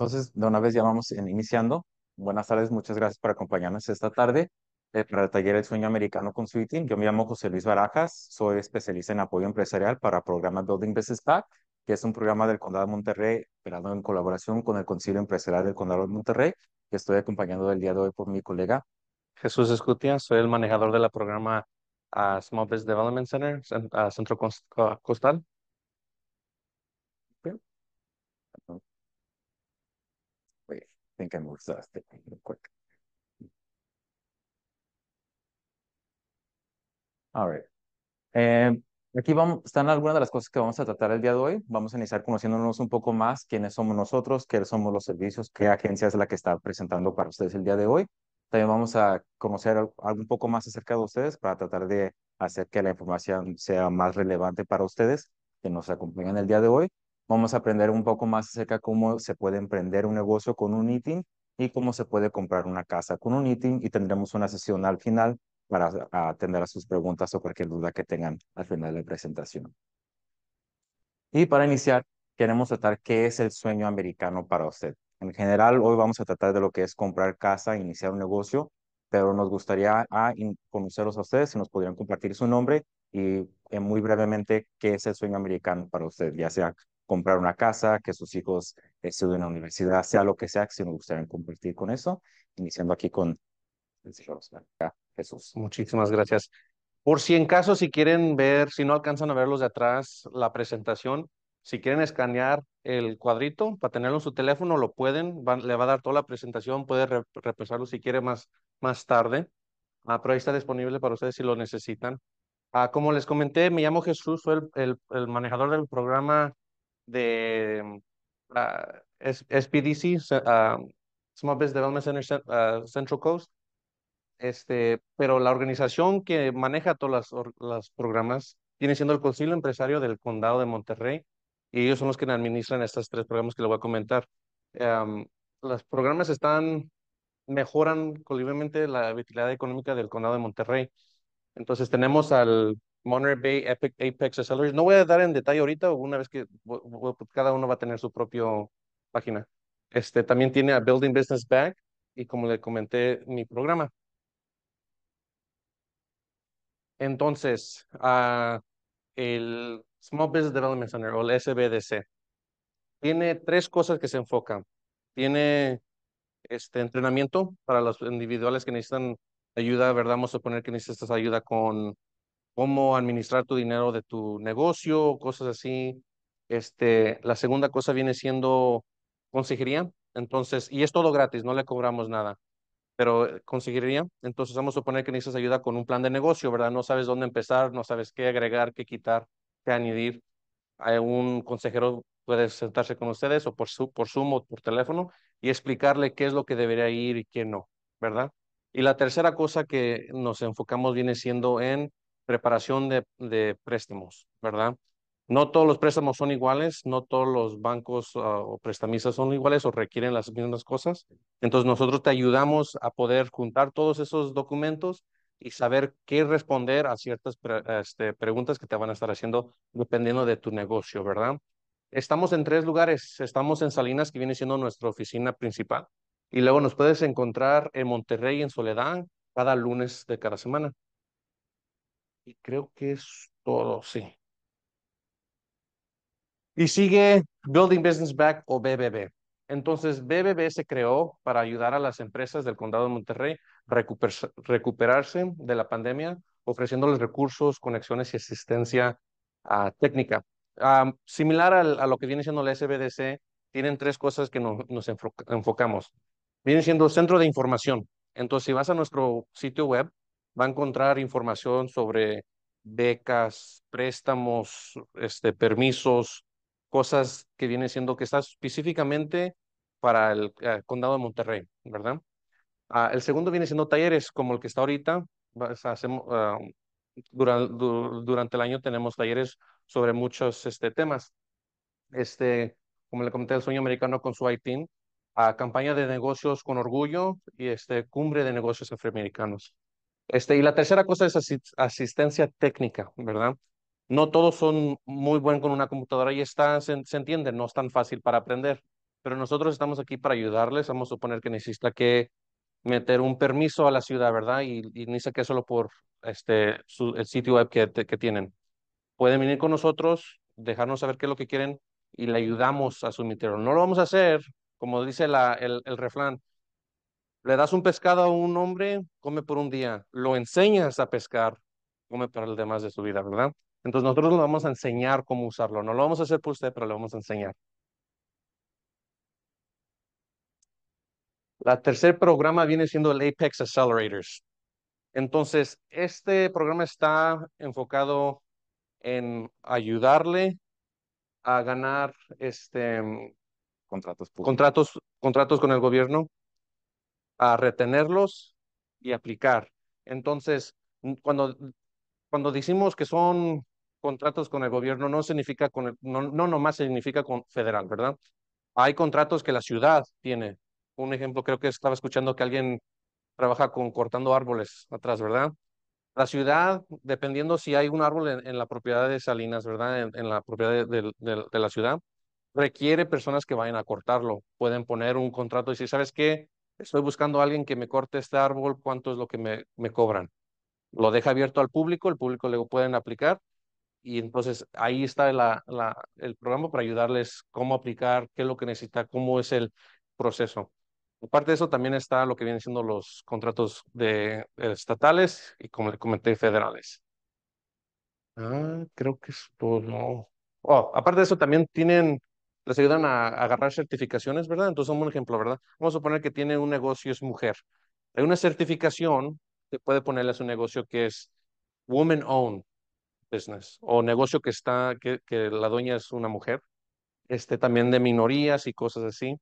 Entonces, de una vez ya vamos iniciando. Buenas tardes, muchas gracias por acompañarnos esta tarde eh, para el taller El Sueño Americano con Consulting. Yo me llamo José Luis Barajas, soy especialista en apoyo empresarial para el programa Building Business Pack, que es un programa del Condado de Monterrey, operado en colaboración con el Concilio Empresarial del Condado de Monterrey, que estoy acompañando el día de hoy por mi colega Jesús Escutia, soy el manejador del programa a ah, Small Business Development Center, ah, Centro Costal think I'm exhausted real quick. All right. aquí vamos, están algunas de las cosas que vamos a tratar el día de hoy. Vamos a iniciar conociéndonos un poco más quiénes somos nosotros, qué somos los servicios, qué agencia es la que está presentando para ustedes el día de hoy. También vamos a conocer algo un poco más acerca de ustedes para tratar de hacer que la información sea más relevante para ustedes que nos acompañan el día de hoy. Vamos a aprender un poco más acerca de cómo se puede emprender un negocio con un ITIN y cómo se puede comprar una casa con un ITIN y tendremos una sesión al final para atender a sus preguntas o cualquier duda que tengan al final de la presentación. Y para iniciar, queremos tratar qué es el sueño americano para usted. En general, hoy vamos a tratar de lo que es comprar casa, iniciar un negocio, pero nos gustaría a ah, conocerlos a ustedes, si nos podrían compartir su nombre y eh, muy brevemente qué es el sueño americano para usted, ya sea comprar una casa, que sus hijos estudien en la universidad, sea lo que sea, que si nos gustaría compartir con eso, iniciando aquí con el señor Jesús. Muchísimas gracias. Por si en caso, si quieren ver, si no alcanzan a verlos de atrás, la presentación, si quieren escanear el cuadrito para tenerlo en su teléfono, lo pueden, le va a dar toda la presentación, puede repasarlo si quiere más, más tarde, ah, pero ahí está disponible para ustedes si lo necesitan. Ah, como les comenté, me llamo Jesús, soy el, el, el manejador del programa de la ah, SPDC, ah, Small Business Development Center, ah, Central Coast, este, pero la organización que maneja todos los programas tiene siendo el Concilio Empresario del Condado de Monterrey y ellos son los que administran estos tres programas que les voy a comentar. los programas están, mejoran colectivamente la vitalidad económica del Condado de Monterrey. Entonces tenemos al Monterey Bay, Apex Accelerators. No voy a dar en detalle ahorita, una vez que pues, cada uno va a tener su propia página. Este, también tiene a Building Business Back y como le comenté, mi programa. Entonces, ah, el Small Business Development Center o el SBDC tiene tres cosas que se enfocan. Tiene este entrenamiento para los individuales que necesitan ayuda, ¿verdad? Vamos a suponer que necesitas ayuda con cómo administrar tu dinero de tu negocio, cosas así. Este, la segunda cosa viene siendo consejería. Entonces, y es todo gratis, no le cobramos nada, pero eh, consejería. Entonces, vamos a suponer que necesitas ayuda con un plan de negocio, ¿verdad? No sabes dónde empezar, no sabes qué agregar, qué quitar, qué añadir. Hay eh, un consejero puede sentarse con ustedes o por, su, por Zoom o por teléfono y explicarle qué es lo que debería ir y qué no, ¿verdad? Y la tercera cosa que nos enfocamos viene siendo en preparación de, préstamos, ¿verdad? No todos los préstamos son iguales, no todos los bancos ah, o prestamistas son iguales o requieren las mismas cosas. Entonces nosotros te ayudamos a poder juntar todos esos documentos y saber qué responder a ciertas este, preguntas que te van a estar haciendo dependiendo de tu negocio, ¿verdad? Estamos en tres lugares. Estamos en Salinas, que viene siendo nuestra oficina principal. Y luego nos puedes encontrar en Monterrey, en Soledad, cada lunes de cada semana creo que es todo, sí. Y sigue Building Business Back o BBB. Entonces, BBB se creó para ayudar a las empresas del Condado de Monterrey recuperarse de la pandemia, ofreciéndoles recursos, conexiones y asistencia ah, técnica. Ah, similar al, a lo que viene siendo la SBDC, tienen tres cosas que nos enfocamos. Viene siendo centro de información. Entonces, si vas a nuestro sitio web, va a encontrar información sobre becas, préstamos, este, permisos, cosas que vienen siendo que está específicamente para el eh, condado de Monterrey, ¿verdad? Ah, el segundo viene siendo talleres, como el que está ahorita. Hacemos, ah, durante, el año tenemos talleres sobre muchos este, temas. Este, como le comenté, el sueño americano con su ITIN, a ah, campaña de negocios con orgullo y este, cumbre de negocios afroamericanos. Este, y la tercera cosa es asistencia técnica, ¿verdad? No todos son muy buenos con una computadora y está, se, entiende, no es tan fácil para aprender, pero nosotros estamos aquí para ayudarles. Vamos a suponer que necesita que meter un permiso a la ciudad, ¿verdad? Y, y se que solo por este, el sitio web que, tienen. Pueden venir con nosotros, dejarnos saber qué es lo que quieren y le ayudamos a submitirlo. No lo vamos a hacer, como dice el, el refrán, le das un pescado a un hombre, come por un día. Lo enseñas a pescar, come para el demás de su vida, ¿verdad? Entonces nosotros lo vamos a enseñar cómo usarlo. No lo vamos a hacer por usted, pero le vamos a enseñar. La tercer programa viene siendo el Apex Accelerators. Entonces, este programa está enfocado en ayudarle a ganar este, contratos, contratos, contratos con el gobierno a retenerlos y aplicar. Entonces, cuando, cuando decimos que son contratos con el gobierno, no significa con no, no nomás significa con federal, ¿verdad? Hay contratos que la ciudad tiene. Un ejemplo, creo que estaba escuchando que alguien trabaja con cortando árboles atrás, ¿verdad? La ciudad, dependiendo si hay un árbol en, la propiedad de Salinas, ¿verdad? En, la propiedad de, de la ciudad, requiere personas que vayan a cortarlo. Pueden poner un contrato y decir, ¿sabes qué? estoy buscando a alguien que me corte este árbol, ¿cuánto es lo que me, me cobran? Lo deja abierto al público, el público le pueden aplicar y entonces ahí está la, la, el programa para ayudarles cómo aplicar, qué es lo que necesita, cómo es el proceso. Aparte de eso, también está lo que vienen siendo los contratos de, eh, estatales y, como le comenté, federales. Ah, creo que es todo. Oh, aparte de eso, también tienen les ayudan a, agarrar certificaciones, ¿verdad? Entonces, un ejemplo, ¿verdad? Vamos a suponer que tiene un negocio, es mujer. Hay una certificación que puede ponerle a su negocio que es Woman Owned Business o negocio que está, que, la dueña es una mujer. Este, también de minorías y cosas así.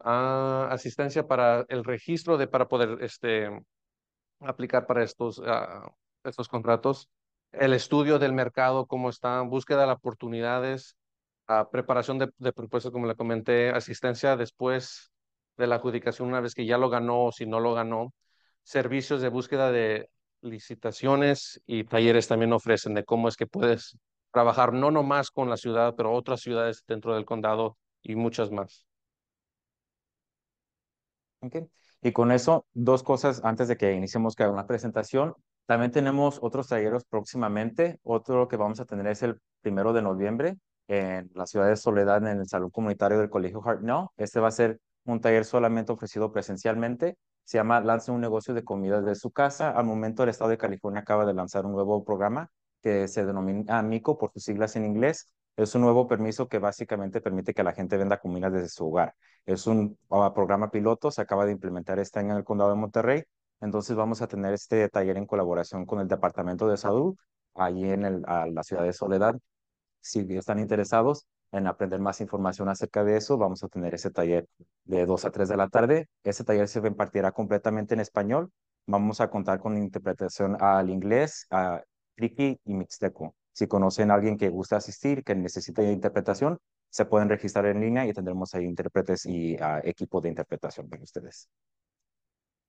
Ah, asistencia para el registro de, para poder, este, aplicar para estos, ah, estos contratos el estudio del mercado, cómo está, búsqueda de oportunidades, preparación de, propuestas, como le comenté, asistencia después de la adjudicación, una vez que ya lo ganó o si no lo ganó, servicios de búsqueda de licitaciones y talleres también ofrecen de cómo es que puedes trabajar no nomás con la ciudad, pero otras ciudades dentro del condado y muchas más. Y con eso, dos cosas antes de que iniciemos con la presentación. También tenemos otros talleres próximamente. Otro que vamos a tener es el primero de noviembre en la ciudad de Soledad, en el Salón Comunitario del Colegio No, Este va a ser un taller solamente ofrecido presencialmente. Se llama Lance un negocio de comida de su casa. Al momento, el Estado de California acaba de lanzar un nuevo programa que se denomina MICO por sus siglas en inglés. Es un nuevo permiso que básicamente permite que la gente venda comidas desde su hogar. Es un ah, programa piloto, se acaba de implementar este año en el condado de Monterrey. Entonces vamos a tener este taller en colaboración con el Departamento de Salud, allí en la ciudad de Soledad si están interesados en aprender más información acerca de eso, vamos a tener ese taller de 2 a 3 de la tarde. Ese taller se impartirá completamente en español. Vamos a contar con interpretación al inglés, a triqui y mixteco. Si conocen a alguien que gusta asistir, que necesita interpretación, se pueden registrar en línea y tendremos ahí intérpretes y ah, equipo de interpretación para ustedes.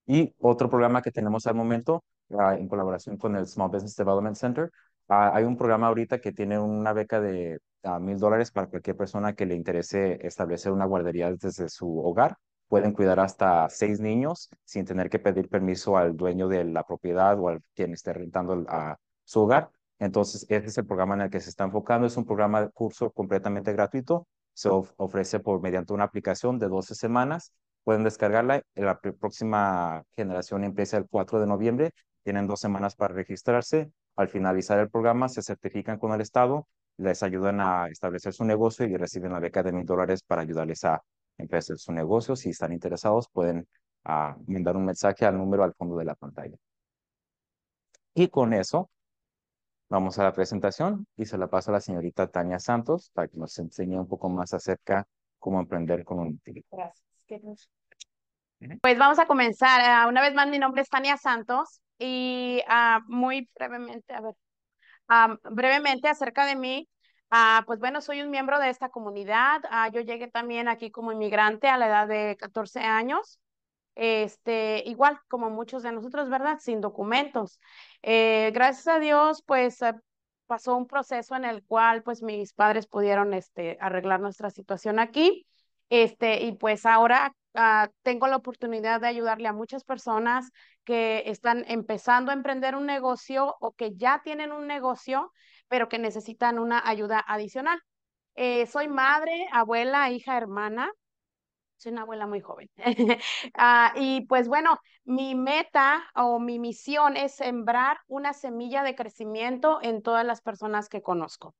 Y otro programa que tenemos al momento, ah, en colaboración con el Small Business Development Center, Ah, hay un programa ahorita que tiene una beca de ah, mil dólares para cualquier persona que le interese establecer una guardería desde su hogar. Pueden cuidar hasta seis niños sin tener que pedir permiso al dueño de la propiedad o al quien esté rentando su hogar. Entonces, ese es el programa en el que se está enfocando. Es un programa de curso completamente gratuito. Se ofrece por mediante una aplicación de 12 semanas. Pueden descargarla. En la próxima generación empieza el 4 de noviembre. Tienen dos semanas para registrarse al finalizar el programa, se certifican con el Estado, les ayudan a establecer su negocio y reciben la beca de mil dólares para ayudarles a empezar su negocio. Si están interesados, pueden ah, mandar un mensaje al número al fondo de la pantalla. Y con eso, vamos a la presentación y se la paso a la señorita Tania Santos para que nos enseñe un poco más acerca cómo emprender con un Gracias. Pues vamos a comenzar. Ah, una vez más, mi nombre es Tania Santos y ah, muy brevemente, a ver, brevemente acerca de mí. Ah, pues bueno, soy un miembro de esta comunidad. yo llegué también aquí como inmigrante a la edad de 14 años. Este, igual como muchos de nosotros, ¿verdad? Sin documentos. Eh, gracias a Dios, pues pasó un proceso en el cual pues mis padres pudieron este, arreglar nuestra situación aquí. Este, y pues ahora Ah, tengo la oportunidad de ayudarle a muchas personas que están empezando a emprender un negocio o que ya tienen un negocio, pero que necesitan una ayuda adicional. Eh, soy madre, abuela, hija, hermana. Soy una abuela muy joven. Ah, y pues bueno, mi meta o mi misión es sembrar una semilla de crecimiento en todas las personas que conozco.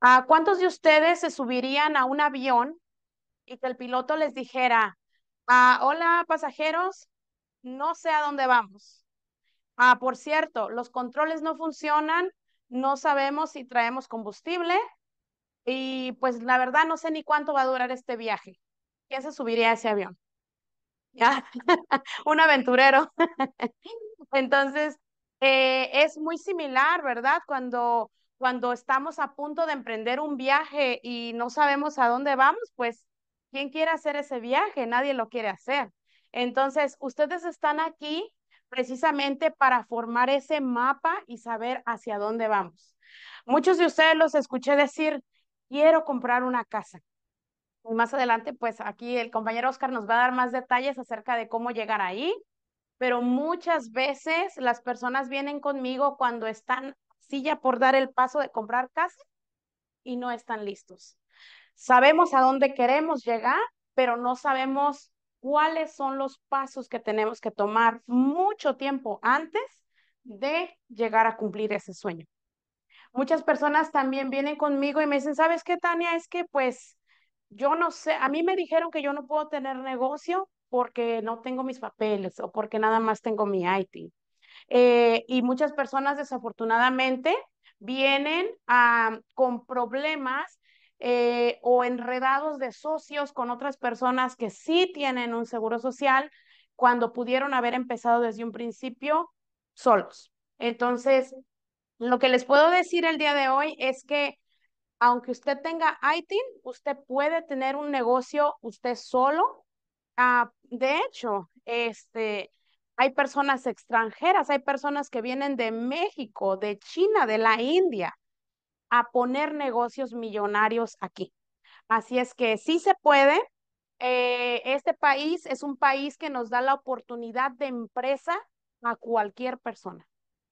Ah, ¿Cuántos de ustedes se subirían a un avión y que el piloto les dijera, Ah, hola pasajeros, no sé a dónde vamos. Ah, por cierto, los controles no funcionan, no sabemos si traemos combustible y pues la verdad no sé ni cuánto va a durar este viaje. ¿Quién se subiría a ese avión? ¿Ya? Un aventurero. Entonces, eh, es muy similar, ¿verdad? Cuando, cuando estamos a punto de emprender un viaje y no sabemos a dónde vamos, pues ¿Quién quiere hacer ese viaje? Nadie lo quiere hacer. Entonces, ustedes están aquí precisamente para formar ese mapa y saber hacia dónde vamos. Muchos de ustedes los escuché decir, quiero comprar una casa. más adelante, pues aquí el compañero Oscar nos va a dar más detalles acerca de cómo llegar ahí, pero muchas veces las personas vienen conmigo cuando están silla por dar el paso de comprar casa y no están listos. Sabemos a dónde queremos llegar, pero no sabemos cuáles son los pasos que tenemos que tomar mucho tiempo antes de llegar a cumplir ese sueño. Muchas personas también vienen conmigo y me dicen, ¿sabes qué, Tania? Es que pues yo no sé, a mí me dijeron que yo no puedo tener negocio porque no tengo mis papeles o porque nada más tengo mi IT. Eh, y muchas personas desafortunadamente vienen a, con problemas eh, o enredados de socios con otras personas que sí tienen un seguro social cuando pudieron haber empezado desde un principio solos. Entonces, lo que les puedo decir el día de hoy es que aunque usted tenga ITIN, usted puede tener un negocio usted solo. Ah, de hecho, este, hay personas extranjeras, hay personas que vienen de México, de China, de la India, a poner negocios millonarios aquí. Así es que sí se puede. Eh, este país es un país que nos da la oportunidad de empresa a cualquier persona,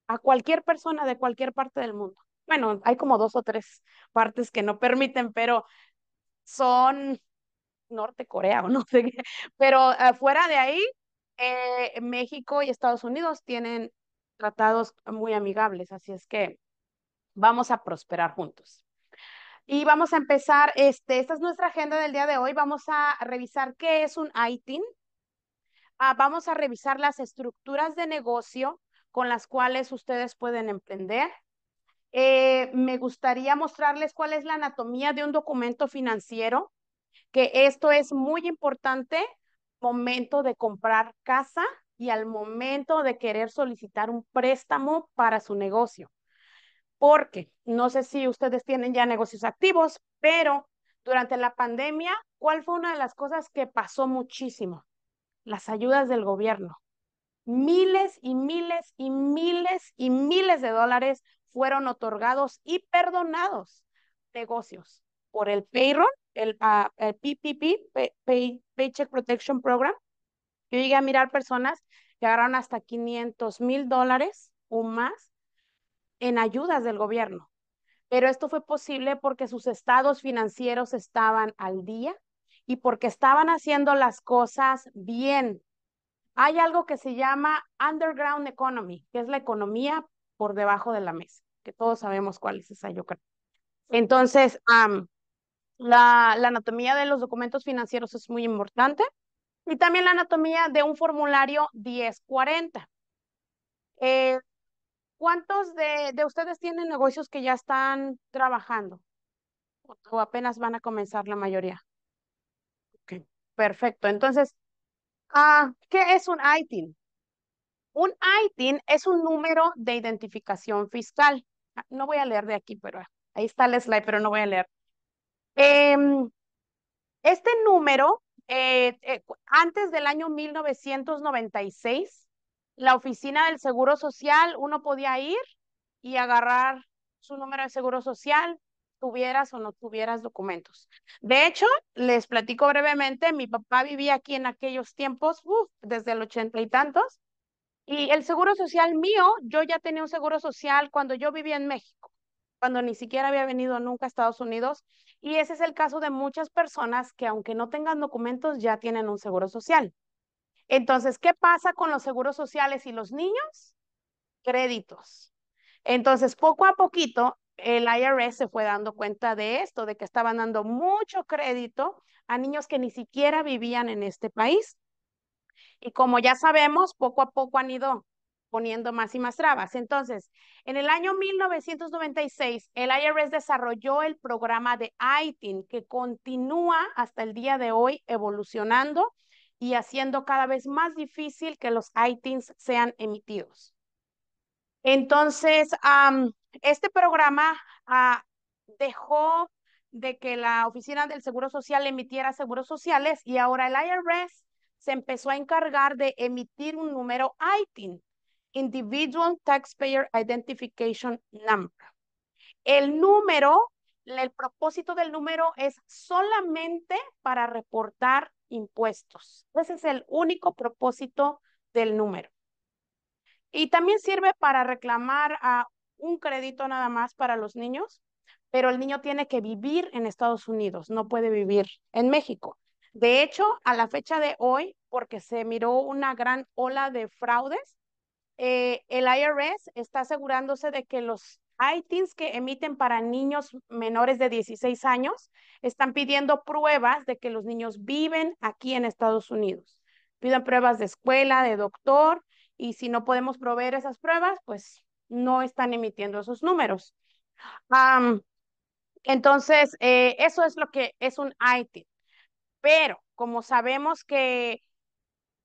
a cualquier persona de cualquier parte del mundo. Bueno, hay como dos o tres partes que no permiten, pero son Norte Corea o no sé qué, pero eh, fuera de ahí, eh, México y Estados Unidos tienen tratados muy amigables, así es que vamos a prosperar juntos. Y vamos a empezar, este, esta es nuestra agenda del día de hoy. Vamos a revisar qué es un ITIN. Ah, vamos a revisar las estructuras de negocio con las cuales ustedes pueden emprender. Eh, me gustaría mostrarles cuál es la anatomía de un documento financiero, que esto es muy importante momento de comprar casa y al momento de querer solicitar un préstamo para su negocio porque no sé si ustedes tienen ya negocios activos, pero durante la pandemia, ¿cuál fue una de las cosas que pasó muchísimo? Las ayudas del gobierno. Miles y miles y miles y miles de dólares fueron otorgados y perdonados negocios por el payroll, el, PPP, ah, Paycheck Protection Program. Yo llegué a mirar personas que agarraron hasta 500 mil dólares o más en ayudas del gobierno. Pero esto fue posible porque sus estados financieros estaban al día y porque estaban haciendo las cosas bien. Hay algo que se llama underground economy, que es la economía por debajo de la mesa, que todos sabemos cuál es esa, yo creo. Entonces, la, anatomía de los documentos financieros es muy importante y también la anatomía de un formulario 1040. Eh, ¿Cuántos de, de ustedes tienen negocios que ya están trabajando? ¿O, apenas van a comenzar la mayoría? Ok, perfecto. Entonces, ah, ¿qué es un ITIN? Un ITIN es un número de identificación fiscal. Ah, no voy a leer de aquí, pero ahí está el slide, pero no voy a leer. Em, este número, eh, eh, antes del año 1996, la oficina del Seguro Social, uno podía ir y agarrar su número de Seguro Social, tuvieras o no tuvieras documentos. De hecho, les platico brevemente, mi papá vivía aquí en aquellos tiempos, desde el ochenta y tantos, y el seguro social mío, yo ya tenía un seguro social cuando yo vivía en México, cuando ni siquiera había venido nunca a Estados Unidos, y ese es el caso de muchas personas que aunque no tengan documentos, ya tienen un seguro social. Entonces, ¿qué pasa con los seguros sociales y los niños? Créditos. Entonces, poco a poquito, el IRS se fue dando cuenta de esto, de que estaban dando mucho crédito a niños que ni siquiera vivían en este país. Y como ya sabemos, poco a poco han ido poniendo más y más trabas. Entonces, en el año 1996, el IRS desarrolló el programa de ITIN, que continúa hasta el día de hoy evolucionando y haciendo cada vez más difícil que los ITINs sean emitidos. Entonces, este programa ah, dejó de que la Oficina del Seguro Social emitiera seguros sociales y ahora el IRS se empezó a encargar de emitir un número ITIN, Individual Taxpayer Identification Number. El número, el propósito del número es solamente para reportar impuestos. Ese es el único propósito del número. Y también sirve para reclamar a un crédito nada más para los niños, pero el niño tiene que vivir en Estados Unidos, no puede vivir en México. De hecho, a la fecha de hoy, porque se miró una gran ola de fraudes, eh, el IRS está asegurándose de que los hay que emiten para niños menores de 16 años. Están pidiendo pruebas de que los niños viven aquí en Estados Unidos. Piden pruebas de escuela, de doctor, y si no podemos proveer esas pruebas, pues no están emitiendo esos números. entonces, eh, eso es lo que es un ITIN. Pero como sabemos que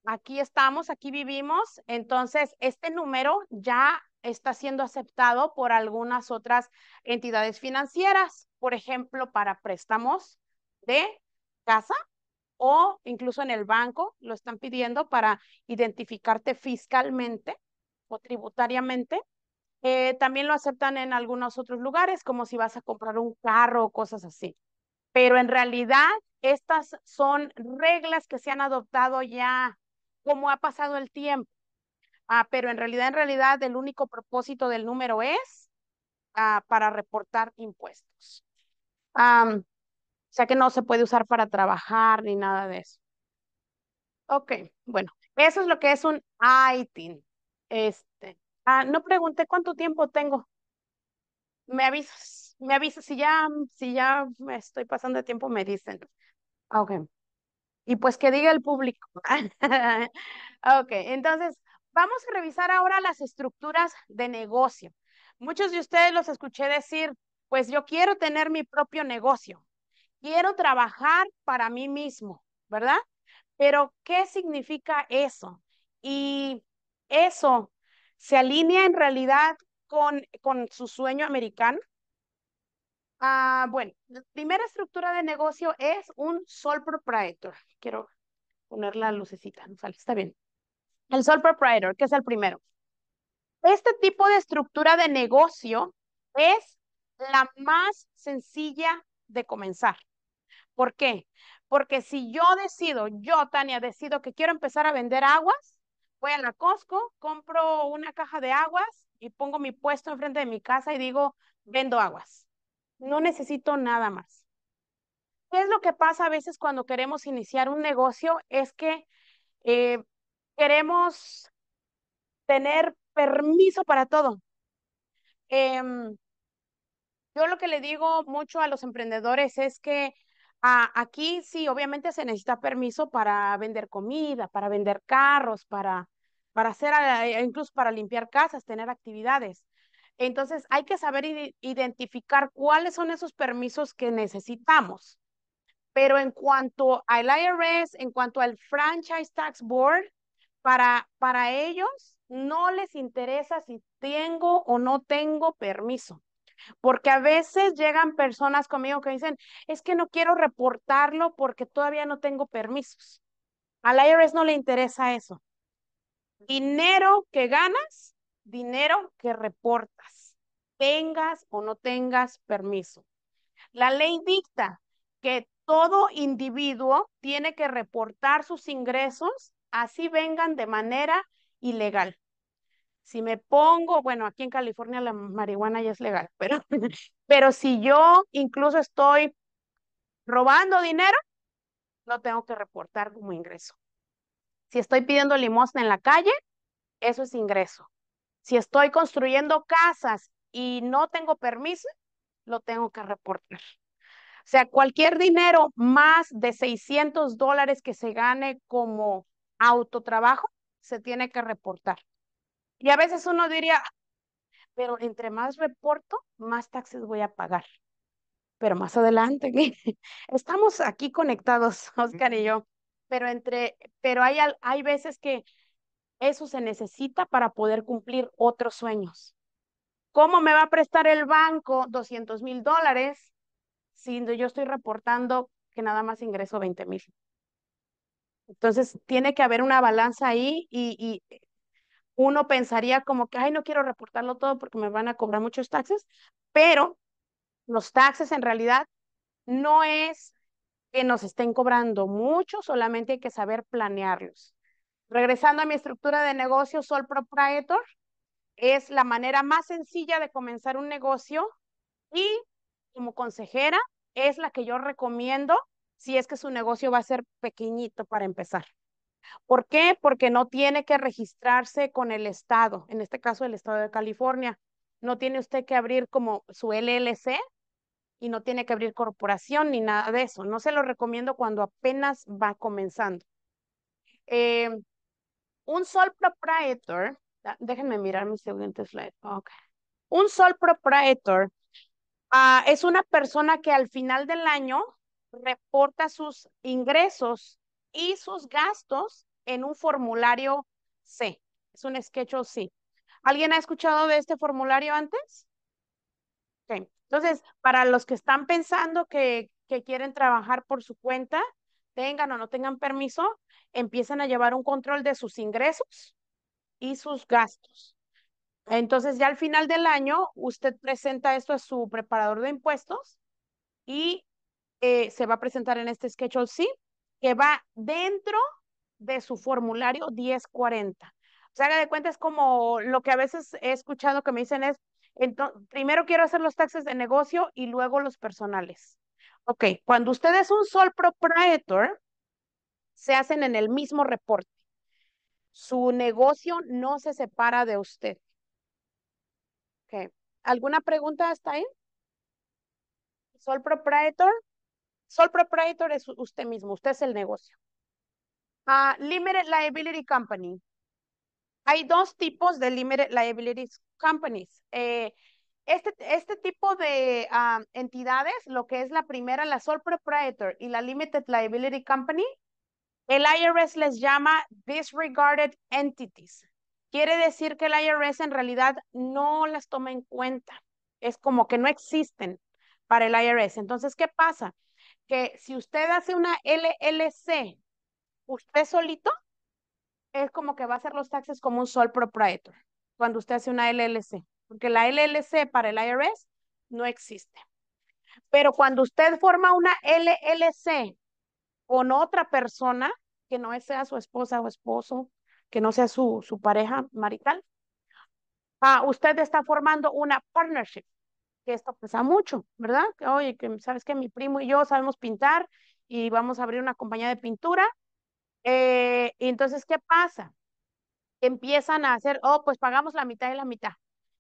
aquí estamos, aquí vivimos, entonces este número ya está siendo aceptado por algunas otras entidades financieras, por ejemplo, para préstamos de casa o incluso en el banco lo están pidiendo para identificarte fiscalmente o tributariamente. Eh, también lo aceptan en algunos otros lugares, como si vas a comprar un carro o cosas así. Pero en realidad, estas son reglas que se han adoptado ya como ha pasado el tiempo Ah, pero en realidad, en realidad, el único propósito del número es ah, para reportar impuestos. o sea que no se puede usar para trabajar ni nada de eso. Ok, bueno, eso es lo que es un ITIN. Este, ah, no pregunté cuánto tiempo tengo. Me avisas, me avisas si ya, si ya me estoy pasando de tiempo, me dicen. Ah, ok. Y pues que diga el público. ok, entonces, Vamos a revisar ahora las estructuras de negocio. Muchos de ustedes los escuché decir, pues yo quiero tener mi propio negocio, quiero trabajar para mí mismo, ¿verdad? Pero, ¿qué significa eso? Y eso se alinea en realidad con, con su sueño americano. Ah, bueno, la primera estructura de negocio es un sole proprietor. Quiero poner la lucecita, no sale, está bien. El sole proprietor, que es el primero. Este tipo de estructura de negocio es la más sencilla de comenzar. ¿Por qué? Porque si yo decido, yo, Tania, decido que quiero empezar a vender aguas, voy a la Costco, compro una caja de aguas y pongo mi puesto enfrente de mi casa y digo, vendo aguas. No necesito nada más. ¿Qué es lo que pasa a veces cuando queremos iniciar un negocio? Es que eh, queremos tener permiso para todo. Em, yo lo que le digo mucho a los emprendedores es que ah, aquí sí, obviamente se necesita permiso para vender comida, para vender carros, para, para hacer, ah, e, incluso para limpiar casas, tener actividades. Entonces hay que saber identificar cuáles son esos permisos que necesitamos. Pero en cuanto al IRS, en cuanto al Franchise Tax Board, para, ellos no les interesa si tengo o no tengo permiso. Porque a veces llegan personas conmigo que dicen, es que no quiero reportarlo porque todavía no tengo permisos. Al IRS no le interesa eso. Dinero que ganas, dinero que reportas, tengas o no tengas permiso. La ley dicta que todo individuo tiene que reportar sus ingresos así vengan de manera ilegal. Si me pongo, bueno, aquí en California la marihuana ya es legal, pero, pero si yo incluso estoy robando dinero, lo tengo que reportar como ingreso. Si estoy pidiendo limosna en la calle, eso es ingreso. Si estoy construyendo casas y no tengo permiso, lo tengo que reportar. O sea, cualquier dinero más de 600 dólares que se gane como autotrabajo se tiene que reportar. Y a veces uno diría, pero entre más reporto, más taxes voy a pagar. Pero más adelante, estamos aquí conectados, Oscar y yo, pero, entre, pero hay, hay veces que eso se necesita para poder cumplir otros sueños. ¿Cómo me va a prestar el banco 200 mil dólares si yo estoy reportando que nada más ingreso 20 mil? Entonces, tiene que haber una balanza ahí y, uno pensaría como que, ay, no quiero reportarlo todo porque me van a cobrar muchos taxes, pero los taxes en realidad no es que nos estén cobrando mucho, solamente hay que saber planearlos. Regresando a mi estructura de negocio, Sol Proprietor es la manera más sencilla de comenzar un negocio y como consejera es la que yo recomiendo si es que su negocio va a ser pequeñito para empezar. ¿Por qué? Porque no tiene que registrarse con el Estado, en este caso el Estado de California. No tiene usted que abrir como su LLC y no tiene que abrir corporación ni nada de eso. No se lo recomiendo cuando apenas va comenzando. Em, un sol proprietor, ah, déjenme mirar mi siguiente slide. Okay. Un sol proprietor ah, es una persona que al final del año reporta sus ingresos y sus gastos en un formulario C. Es un sketcho C. ¿Alguien ha escuchado de este formulario antes? Okay. Entonces, para los que están pensando que, que quieren trabajar por su cuenta, tengan o no tengan permiso, empiezan a llevar un control de sus ingresos y sus gastos. Entonces, ya al final del año, usted presenta esto a su preparador de impuestos y eh, se va a presentar en este Schedule C, que va dentro de su formulario 1040. O sea, haga de cuenta, es como lo que a veces he escuchado que me dicen es, primero quiero hacer los taxes de negocio y luego los personales. Ok, cuando usted es un sole proprietor, se hacen en el mismo reporte. Su negocio no se separa de usted. Ok, ¿alguna pregunta hasta ahí? Sole proprietor, Sole proprietor es usted mismo, usted es el negocio. Ah, limited Liability Company. Hay dos tipos de Limited Liability Companies. Eh, este, este, tipo de ah, entidades, lo que es la primera, la sole proprietor y la limited liability company, el IRS les llama disregarded entities. Quiere decir que el IRS en realidad no las toma en cuenta. Es como que no existen para el IRS. Entonces, ¿qué pasa? que si usted hace una LLC, usted solito, es como que va a hacer los taxes como un sole proprietor cuando usted hace una LLC, porque la LLC para el IRS no existe. Pero cuando usted forma una LLC con otra persona, que no sea su esposa o esposo, que no sea su, su pareja marital, ah, usted está formando una partnership que esto pesa mucho, ¿verdad? Que, oye, que sabes que mi primo y yo sabemos pintar y vamos a abrir una compañía de pintura. Eh, y entonces, ¿qué pasa? Empiezan a hacer, oh, pues pagamos la mitad y la mitad.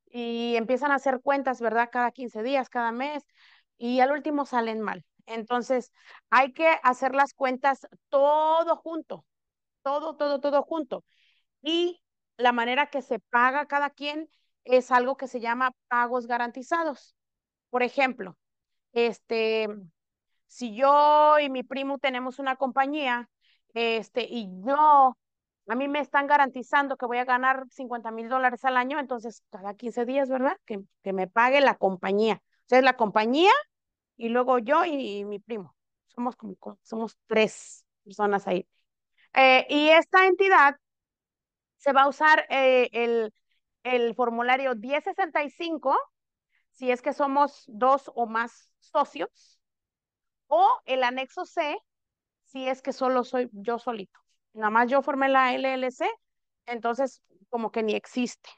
Y empiezan a hacer cuentas, ¿verdad? Cada 15 días, cada mes. Y al último salen mal. Entonces, hay que hacer las cuentas todo junto, todo, todo, todo junto. Y la manera que se paga cada quien es algo que se llama pagos garantizados. Por ejemplo, este, si yo y mi primo tenemos una compañía, este, y yo, a mí me están garantizando que voy a ganar 50 mil dólares al año, entonces cada 15 días, ¿verdad? Que, que me pague la compañía. O sea, es la compañía y luego yo y, mi primo. Somos como, somos tres personas ahí. Eh, y esta entidad se va a usar eh, el, el formulario 1065, si es que somos dos o más socios, o el anexo C, si es que solo soy yo solito. Nada más yo formé la LLC, entonces como que ni existe.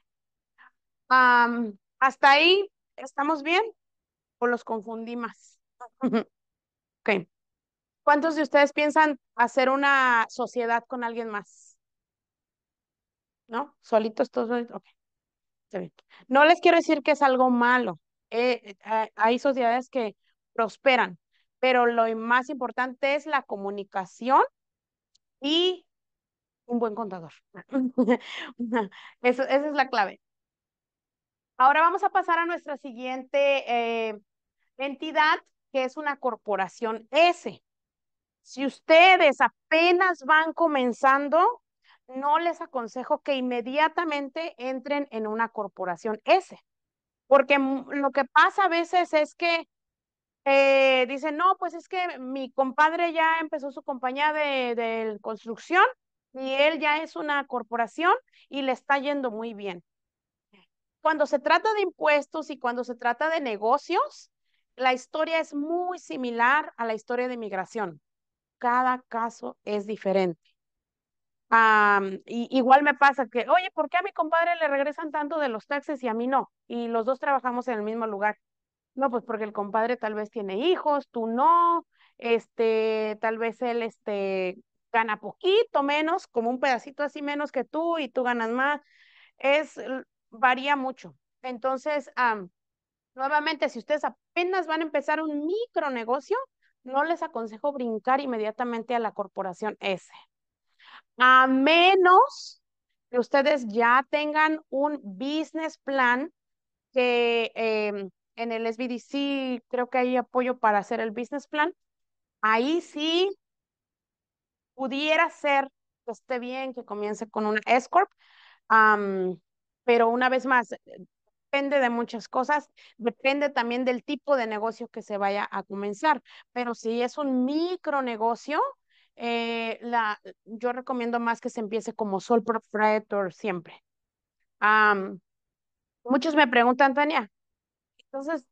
hasta ahí, ¿estamos bien? ¿O los confundí más? ok. ¿Cuántos de ustedes piensan hacer una sociedad con alguien más? ¿No? Solitos todos. Ok. No les quiero decir que es algo malo. Eh, eh, hay sociedades que prosperan, pero lo más importante es la comunicación y un buen contador. esa es la clave. Ahora vamos a pasar a nuestra siguiente eh, entidad, que es una corporación S. Si ustedes apenas van comenzando, no les aconsejo que inmediatamente entren en una corporación S, porque lo que pasa a veces es que eh, dicen, no, pues es que mi compadre ya empezó su compañía de, construcción y él ya es una corporación y le está yendo muy bien. Cuando se trata de impuestos y cuando se trata de negocios, la historia es muy similar a la historia de inmigración. Cada caso es diferente. Ah, mm, y igual me pasa que, oye, ¿por qué a mi compadre le regresan tanto de los taxes y a mí no? Y los dos trabajamos en el mismo lugar. No, pues porque el compadre tal vez tiene hijos, tú no, este, tal vez él este, gana poquito menos, como un pedacito así menos que tú y tú ganas más. Es, varía mucho. Entonces, nuevamente, si ustedes apenas van a empezar un micronegocio, no les aconsejo brincar inmediatamente a la corporación S a menos que ustedes ya tengan un business plan que em, en el SBDC creo que hay apoyo para hacer el business plan. Ahí sí pudiera ser que esté bien, que comience con una S Corp, pero una vez más, depende de muchas cosas, depende también del tipo de negocio que se vaya a comenzar, pero si es un micronegocio, eh, la, yo recomiendo más que se empiece como sole proprietor siempre. muchos me preguntan, Tania, entonces,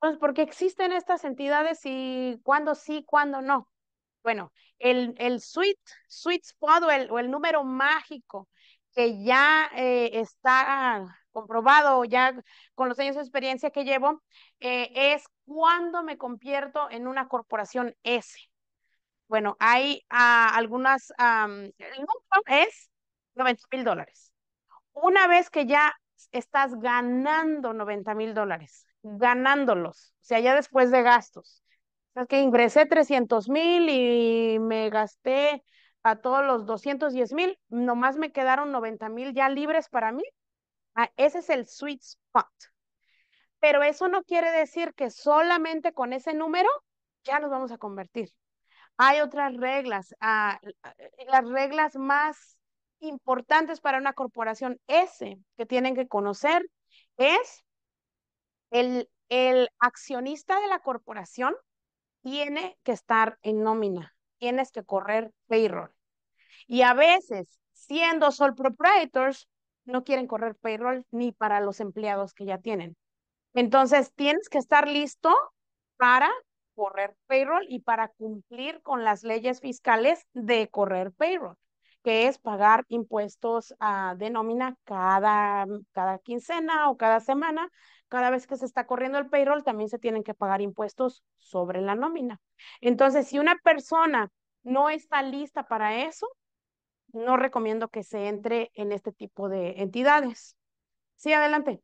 pues, ¿por qué existen estas entidades y cuándo sí, cuándo no? Bueno, el, el sweet, sweet o el, o el número mágico que ya eh, está comprobado ya con los años de experiencia que llevo, eh, es cuando me convierto en una corporación S. Bueno, hay ah, algunas, el es 90 mil dólares. Una vez que ya estás ganando 90 mil dólares, ganándolos, o sea, ya después de gastos. O sea, que ingresé 300 mil y me gasté a todos los 210 mil, nomás me quedaron 90 mil ya libres para mí. Ah, ese es el sweet spot. Pero eso no quiere decir que solamente con ese número ya nos vamos a convertir. Hay otras reglas, ah, ah, eh, las reglas más importantes para una corporación S que tienen que conocer es el, el accionista de la corporación tiene que estar en nómina, tienes que correr payroll. Y a veces, siendo sole proprietors, no quieren correr payroll ni para los empleados que ya tienen. Entonces, tienes que estar listo para correr payroll y para cumplir con las leyes fiscales de correr payroll, que es pagar impuestos de nómina cada, cada quincena o cada semana. Cada vez que se está corriendo el payroll, también se tienen que pagar impuestos sobre la nómina. Entonces, si una persona no está lista para eso, no recomiendo que se entre en este tipo de entidades. Sí, adelante.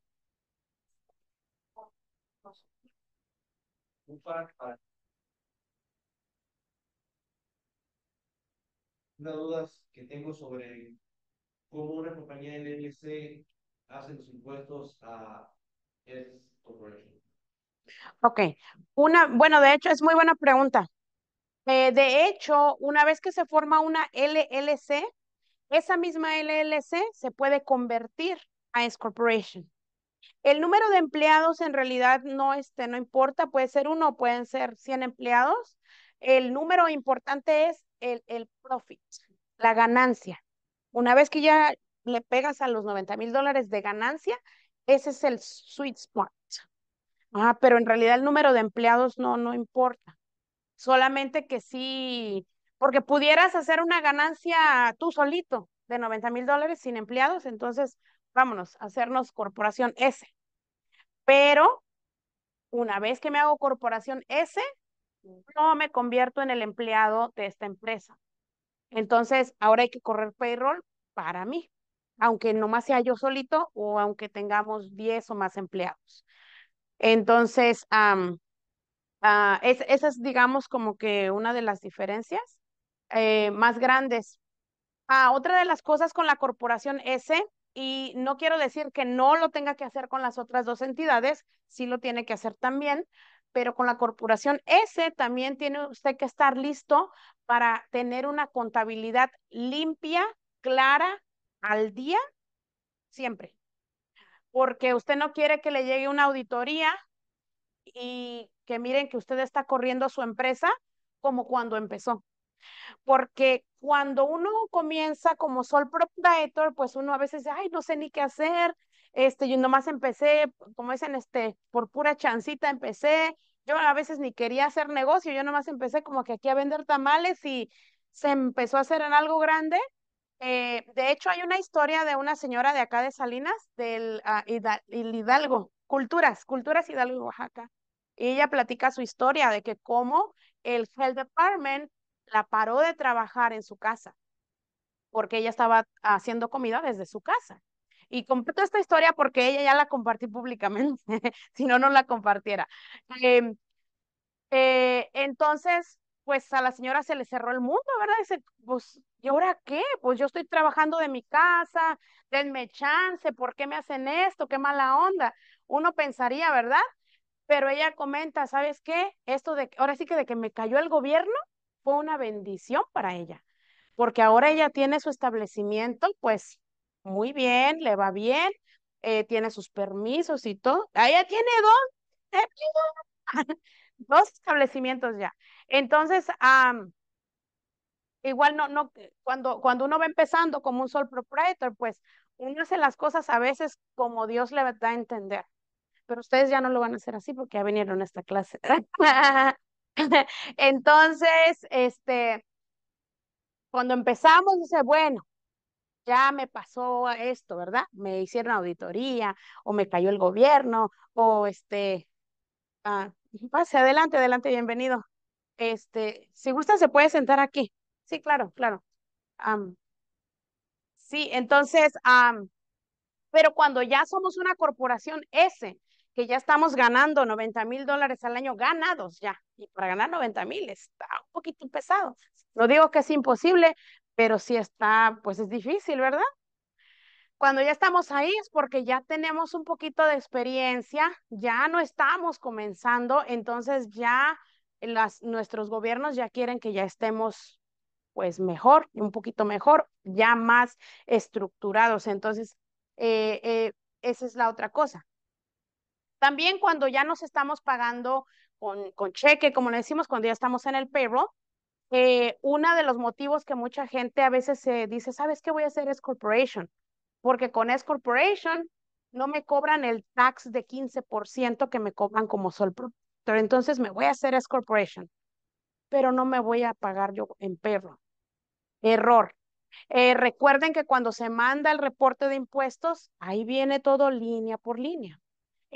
Una duda que tengo sobre cómo una compañía LLC hace los impuestos a S Corporation. Ok, una, bueno, de hecho es muy buena pregunta. Eh, de hecho, una vez que se forma una LLC, esa misma LLC se puede convertir a S Corporation. El número de empleados en realidad no, este, no importa, puede ser uno, pueden ser 100 empleados. El número importante es el, el profit, la ganancia. Una vez que ya le pegas a los 90 mil dólares de ganancia, ese es el sweet spot. Ah, pero en realidad el número de empleados no, no importa. Solamente que sí, porque pudieras hacer una ganancia tú solito de 90 mil dólares sin empleados, entonces vámonos, hacernos corporación S. Pero una vez que me hago corporación S, no me convierto en el empleado de esta empresa. Entonces, ahora hay que correr payroll para mí, aunque nomás sea yo solito o aunque tengamos 10 o más empleados. Entonces, ah, es, esa es, digamos, como que una de las diferencias eh, más grandes. Ah, otra de las cosas con la corporación S y no quiero decir que no lo tenga que hacer con las otras dos entidades, sí lo tiene que hacer también, pero con la corporación S también tiene usted que estar listo para tener una contabilidad limpia, clara, al día, siempre. Porque usted no quiere que le llegue una auditoría y que miren que usted está corriendo su empresa como cuando empezó porque cuando uno comienza como sol proprietor, pues uno a veces dice, ay, no sé ni qué hacer, este, yo nomás empecé, como dicen, este, por pura chancita empecé, yo a veces ni quería hacer negocio, yo nomás empecé como que aquí a vender tamales y se empezó a hacer en algo grande. Eh, de hecho, hay una historia de una señora de acá de Salinas, del ah, Hidalgo, Culturas, Culturas Hidalgo, Oaxaca. Y ella platica su historia de que cómo el Health Department la paró de trabajar en su casa porque ella estaba haciendo comida desde su casa. Y completo esta historia porque ella ya la compartí públicamente, si no, no la compartiera. Em, eh, entonces, pues a la señora se le cerró el mundo, ¿verdad? Dice, pues, ¿y ahora qué? Pues yo estoy trabajando de mi casa, denme chance, ¿por qué me hacen esto? Qué mala onda. Uno pensaría, ¿verdad? Pero ella comenta, ¿sabes qué? Esto de, ahora sí que de que me cayó el gobierno, fue una bendición para ella, porque ahora ella tiene su establecimiento, pues muy bien, le va bien, eh, tiene sus permisos y todo. ya tiene dos, dos establecimientos ya. Entonces, igual no, no, cuando, cuando uno va empezando como un sole proprietor, pues uno las cosas a veces como Dios le da a entender. Pero ustedes ya no lo van a hacer así porque ya vinieron a esta clase. Entonces, este, cuando empezamos, dice, bueno, ya me pasó esto, ¿verdad? Me hicieron auditoría, o me cayó el gobierno, o este, ah, pase adelante, adelante, bienvenido. Este, si gusta, se puede sentar aquí. Sí, claro, claro. sí, entonces, pero cuando ya somos una corporación S, que ya estamos ganando 90 mil dólares al año ganados ya. Y para ganar 90 mil está un poquito pesado. No digo que es imposible, pero sí está, pues es difícil, ¿verdad? Cuando ya estamos ahí es porque ya tenemos un poquito de experiencia, ya no estamos comenzando, entonces ya las, nuestros gobiernos ya quieren que ya estemos pues mejor, un poquito mejor, ya más estructurados. Entonces, eh, eh, esa es la otra cosa también cuando ya nos estamos pagando con, con cheque, como le decimos, cuando ya estamos en el perro eh, uno de los motivos que mucha gente a veces se dice, ¿sabes qué voy a hacer? Es corporation, porque con S corporation no me cobran el tax de 15% que me cobran como sol pero entonces me voy a hacer es corporation, pero no me voy a pagar yo en perro. Error. Eh, recuerden que cuando se manda el reporte de impuestos, ahí viene todo línea por línea.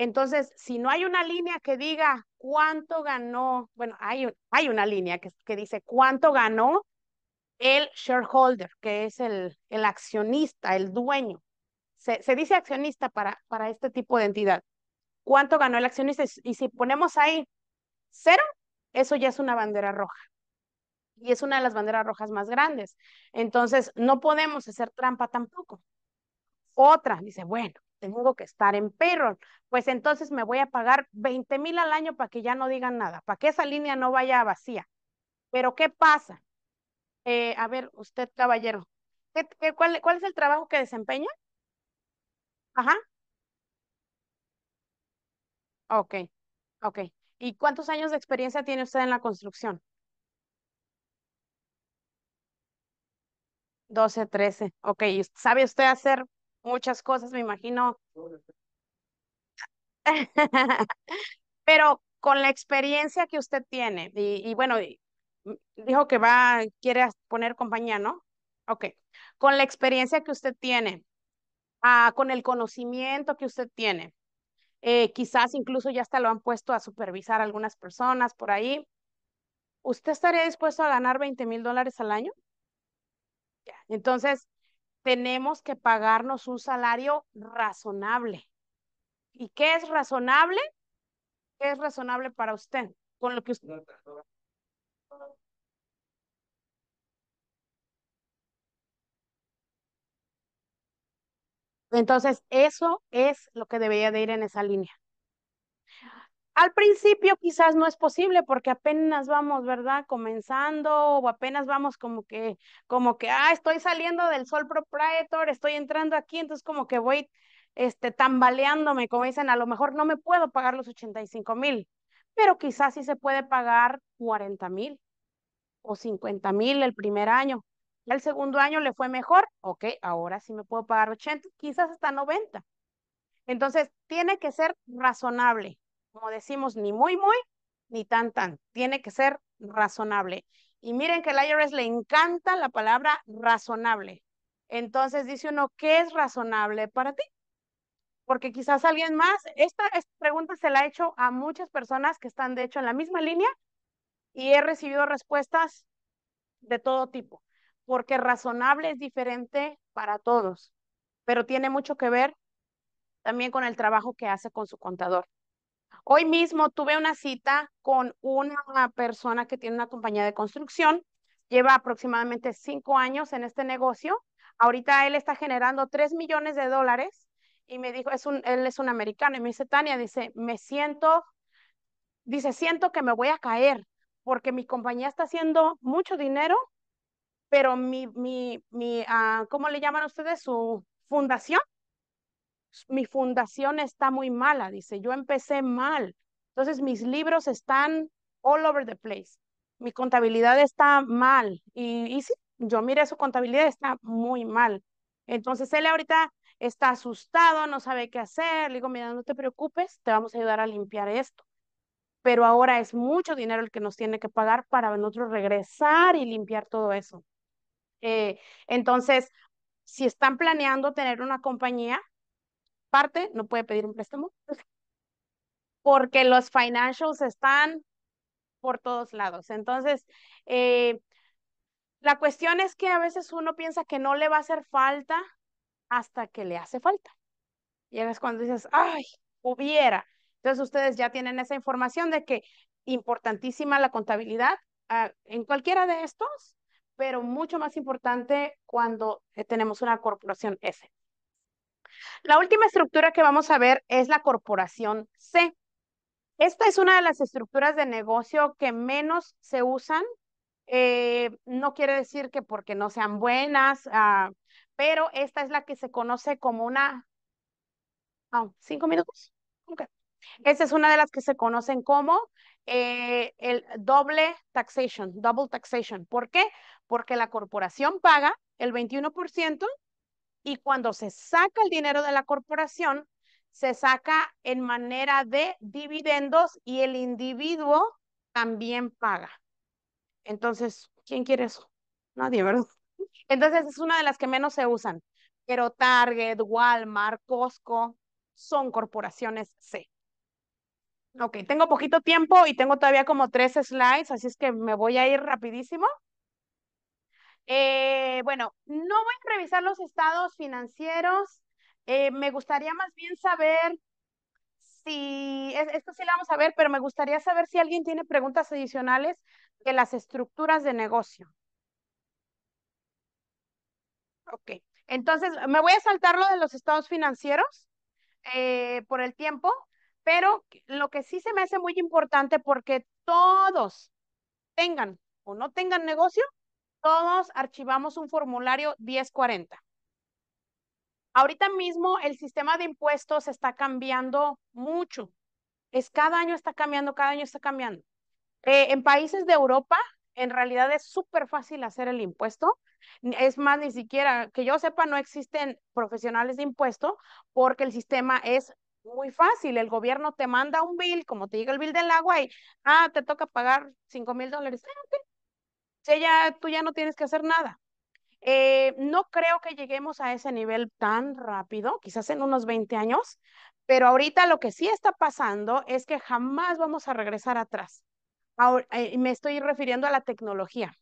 Entonces, si no hay una línea que diga cuánto ganó, bueno, hay, una línea que, dice cuánto ganó el shareholder, que es el, accionista, el dueño. Se, dice accionista para este tipo de entidad. ¿Cuánto ganó el accionista? Y si ponemos ahí cero, eso ya es una bandera roja. Y es una de las banderas rojas más grandes. Entonces, no podemos hacer trampa tampoco. Otra, dice, bueno, tengo que estar en perro Pues entonces me voy a pagar 20 mil al año para que ya no digan nada, para que esa línea no vaya vacía. Pero ¿qué pasa? Eh, a ver, usted caballero, ¿qué, cuál, ¿cuál es el trabajo que desempeña? Ajá. Ok, ok. ¿Y cuántos años de experiencia tiene usted en la construcción? 12, 13. Ok, ¿sabe usted hacer muchas cosas, me imagino. Pero con la experiencia que usted tiene, y, bueno, mm, dijo que va, quiere poner compañía, ¿no? Ok, con la experiencia que usted tiene, ah, con el conocimiento que usted tiene, eh, quizás incluso ya hasta lo han puesto a supervisar algunas personas por ahí. ¿Usted estaría dispuesto a ganar 20 mil dólares al año? Entonces, tenemos que pagarnos un salario razonable. ¿Y qué es razonable? ¿Qué es razonable para usted? Con lo que usted... Entonces, eso es lo que debería de ir en esa línea. Al principio quizás no es posible porque apenas vamos, ¿verdad? Comenzando o apenas vamos como que, como que, ah, estoy saliendo del sol proprietor, estoy entrando aquí, entonces como que voy este, tambaleándome, como dicen, a lo mejor no me puedo pagar los 85 mil, pero quizás sí se puede pagar 40 mil o 50 mil el primer año. El segundo año le fue mejor, ok, ahora sí me puedo pagar 80, quizás hasta 90. Entonces, tiene que ser razonable como decimos, ni muy, muy, ni tan, tan. Tiene que ser razonable. Y miren que al IRS le encanta la palabra razonable. Entonces dice uno, ¿qué es razonable para ti? Porque quizás alguien más, esta, esta pregunta se la he hecho a muchas personas que están de hecho en la misma línea y he recibido respuestas de todo tipo, porque razonable es diferente para todos, pero tiene mucho que ver también con el trabajo que hace con su contador. Hoy mismo tuve una cita con una persona que tiene una compañía de construcción, lleva aproximadamente cinco años en este negocio. Ahorita él está generando tres millones de dólares y me dijo, es un, él es un americano, y me dice, Tania, dice, me siento, dice, siento que me voy a caer porque mi compañía está haciendo mucho dinero, pero mi, mi, mi ah, ¿cómo le llaman ustedes? Su fundación mi fundación está muy mala, dice, yo empecé mal. Entonces mis libros están all over the place. Mi contabilidad está mal. Y, y yo mire su contabilidad, está muy mal. Entonces él ahorita está asustado, no sabe qué hacer. Le digo, mira, no te preocupes, te vamos a ayudar a limpiar esto. Pero ahora es mucho dinero el que nos tiene que pagar para nosotros regresar y limpiar todo eso. Eh, entonces, si están planeando tener una compañía, parte no puede pedir un préstamo porque los financials están por todos lados. Entonces, eh, la cuestión es que a veces uno piensa que no le va a hacer falta hasta que le hace falta. Y es cuando dices, ay, hubiera. Entonces ustedes ya tienen esa información de que importantísima la contabilidad ah, en cualquiera de estos, pero mucho más importante cuando eh, tenemos una corporación S. La última estructura que vamos a ver es la corporación C. Esta es una de las estructuras de negocio que menos se usan. Eh, no quiere decir que porque no sean buenas, ah, pero esta es la que se conoce como una... Oh, ¿Cinco minutos? ¿ok? Esta es una de las que se conocen como eh, el doble taxation, double taxation. ¿Por qué? Porque la corporación paga el 21% y cuando se saca el dinero de la corporación, se saca en manera de dividendos y el individuo también paga. Entonces, ¿quién quiere eso? Nadie, ¿verdad? Entonces es una de las que menos se usan, pero Target, Walmart, Costco son corporaciones C. Ok, tengo poquito tiempo y tengo todavía como tres slides, así es que me voy a ir rapidísimo. Eh, bueno, no voy a revisar los estados financieros. Eh, me gustaría más bien saber si, esto sí lo vamos a ver, pero me gustaría saber si alguien tiene preguntas adicionales de las estructuras de negocio. Ok, entonces me voy a saltar lo de los estados financieros eh, por el tiempo, pero lo que sí se me hace muy importante porque todos tengan o no tengan negocio, todos archivamos un formulario 1040. Ahorita mismo el sistema de impuestos está cambiando mucho. Es cada año está cambiando, cada año está cambiando. Eh, en países de Europa, en realidad es súper fácil hacer el impuesto. Es más, ni siquiera, que yo sepa, no existen profesionales de impuesto porque el sistema es muy fácil. El gobierno te manda un bill, como te llega el bill del agua y, ah, te toca pagar 5 mil dólares. Ah, ya, tú ya no tienes que hacer nada. Eh, no creo que lleguemos a ese nivel tan rápido, quizás en unos 20 años, pero ahorita lo que sí está pasando es que jamás vamos a regresar atrás. Ahora, eh, me estoy refiriendo a la tecnología.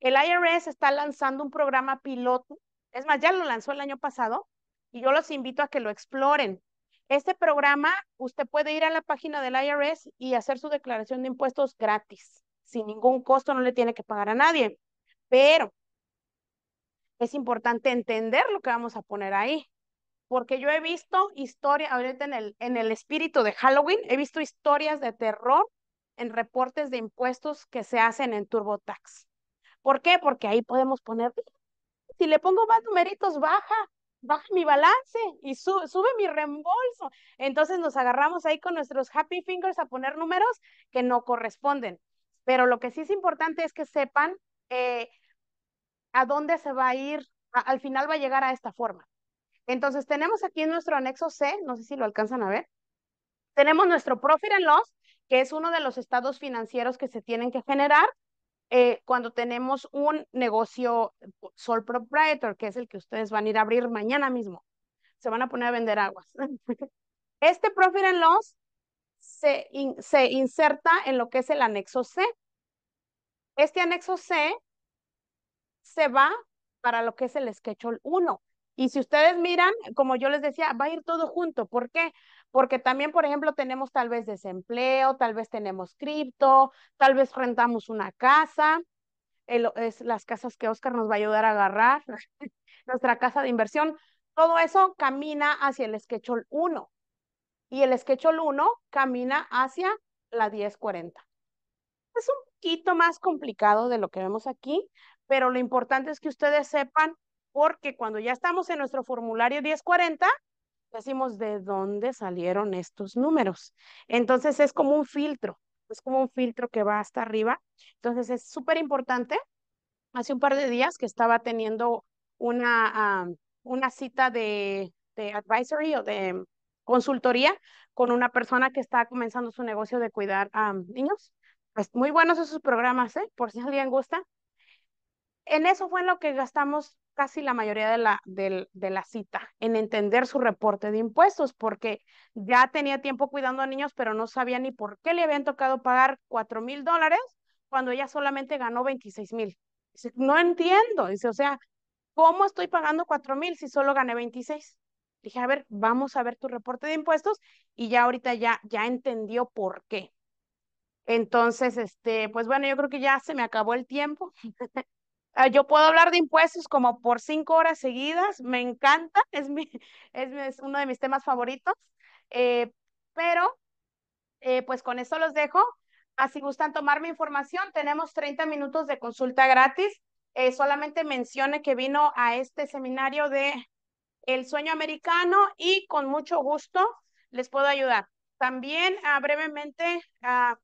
El IRS está lanzando un programa piloto, es más, ya lo lanzó el año pasado y yo los invito a que lo exploren. Este programa, usted puede ir a la página del IRS y hacer su declaración de impuestos gratis sin ningún costo, no le tiene que pagar a nadie. Pero es importante entender lo que vamos a poner ahí, porque yo he visto historia, ahorita en el, en el espíritu de Halloween, he visto historias de terror en reportes de impuestos que se hacen en TurboTax. ¿Por qué? Porque ahí podemos poner, si le pongo más numeritos, baja, baja mi balance y sube mi reembolso. Entonces nos agarramos ahí con nuestros happy fingers a poner números que no corresponden. Pero lo que sí es importante es que sepan eh, a dónde se va a ir, al final va a llegar a esta forma. Entonces tenemos aquí en nuestro anexo C, no sé si lo alcanzan a ver, tenemos nuestro profit and loss, que es uno de los estados financieros que se tienen que generar eh, cuando tenemos un negocio sole proprietor, que es el que ustedes van a ir a abrir mañana mismo. Se van a poner a vender aguas. Este profit and loss se, inserta en lo que es el anexo C. Este anexo C se va para lo que es el Schedule 1. Y si ustedes miran, como yo les decía, va a ir todo junto. ¿Por qué? Porque también, por ejemplo, tenemos tal vez desempleo, tal vez tenemos cripto, tal vez rentamos una casa. es las casas que Oscar nos va a ayudar a agarrar, nuestra casa de inversión. Todo eso camina hacia el SketchUp 1 y el Schedule 1 camina hacia la 1040. Es un poquito más complicado de lo que vemos aquí, pero lo importante es que ustedes sepan porque cuando ya estamos en nuestro formulario 1040, decimos de dónde salieron estos números. Entonces es como un filtro, es como un filtro que va hasta arriba. Entonces es súper importante. Hace un par de días que estaba teniendo una, una cita de, de advisory o de consultoría con una persona que está comenzando su negocio de cuidar a niños. Pues muy buenos esos programas, ¿eh? por si alguien gusta. En eso fue en lo que gastamos casi la mayoría de la, de, de la cita, en entender su reporte de impuestos, porque ya tenía tiempo cuidando a niños, pero no sabía ni por qué le habían tocado pagar cuatro mil dólares cuando ella solamente ganó veintiséis mil. Dice, no entiendo, dice, o sea, ¿cómo estoy pagando cuatro mil si solo gané 26? Dije, a ver, vamos a ver tu reporte de impuestos y ya ahorita ya, ya entendió por qué. Entonces, este, pues bueno, yo creo que ya se me acabó el tiempo. Ah, yo puedo hablar de impuestos como por cinco horas seguidas, me encanta, es, es, uno de mis temas favoritos, eh, pero eh, pues con eso los dejo. Así ah, gustan tomar mi información, tenemos 30 minutos de consulta gratis. Eh, solamente mencione que vino a este seminario de el sueño americano y con mucho gusto les puedo ayudar. También ah, brevemente, ah,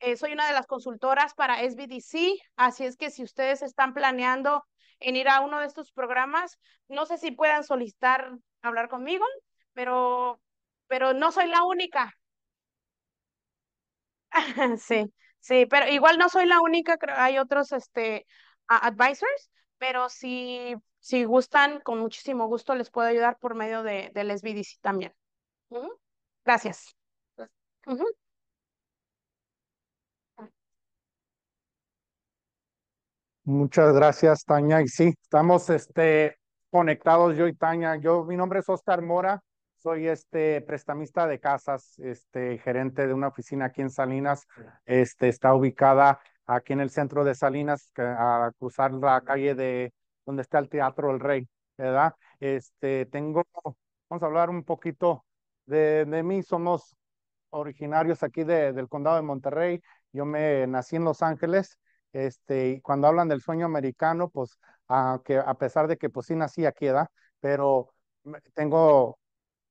eh, soy una de las consultoras para SBDC, así es que si ustedes están planeando en ir a uno de estos programas, no sé si puedan solicitar hablar conmigo, pero, pero no soy la única. sí, sí, pero igual no soy la única, hay otros este, advisors pero si, si gustan, con muchísimo gusto les puedo ayudar por medio de, lesbidi si también. Gracias. Muchas gracias, Tania. Y sí, estamos este, conectados yo y Tania. Yo, mi nombre es Oscar Mora, soy este prestamista de casas, este gerente de una oficina aquí en Salinas. Este está ubicada aquí en el centro de Salinas, a cruzar la calle de donde está el Teatro El Rey, ¿verdad? Este, tengo, vamos a hablar un poquito de, mí, somos originarios aquí del condado de Monterrey, yo me nací en Los Ángeles, este, y cuando hablan del sueño americano, pues a, ah, que, a pesar de que pues sí nací aquí, ¿verdad? Pero tengo,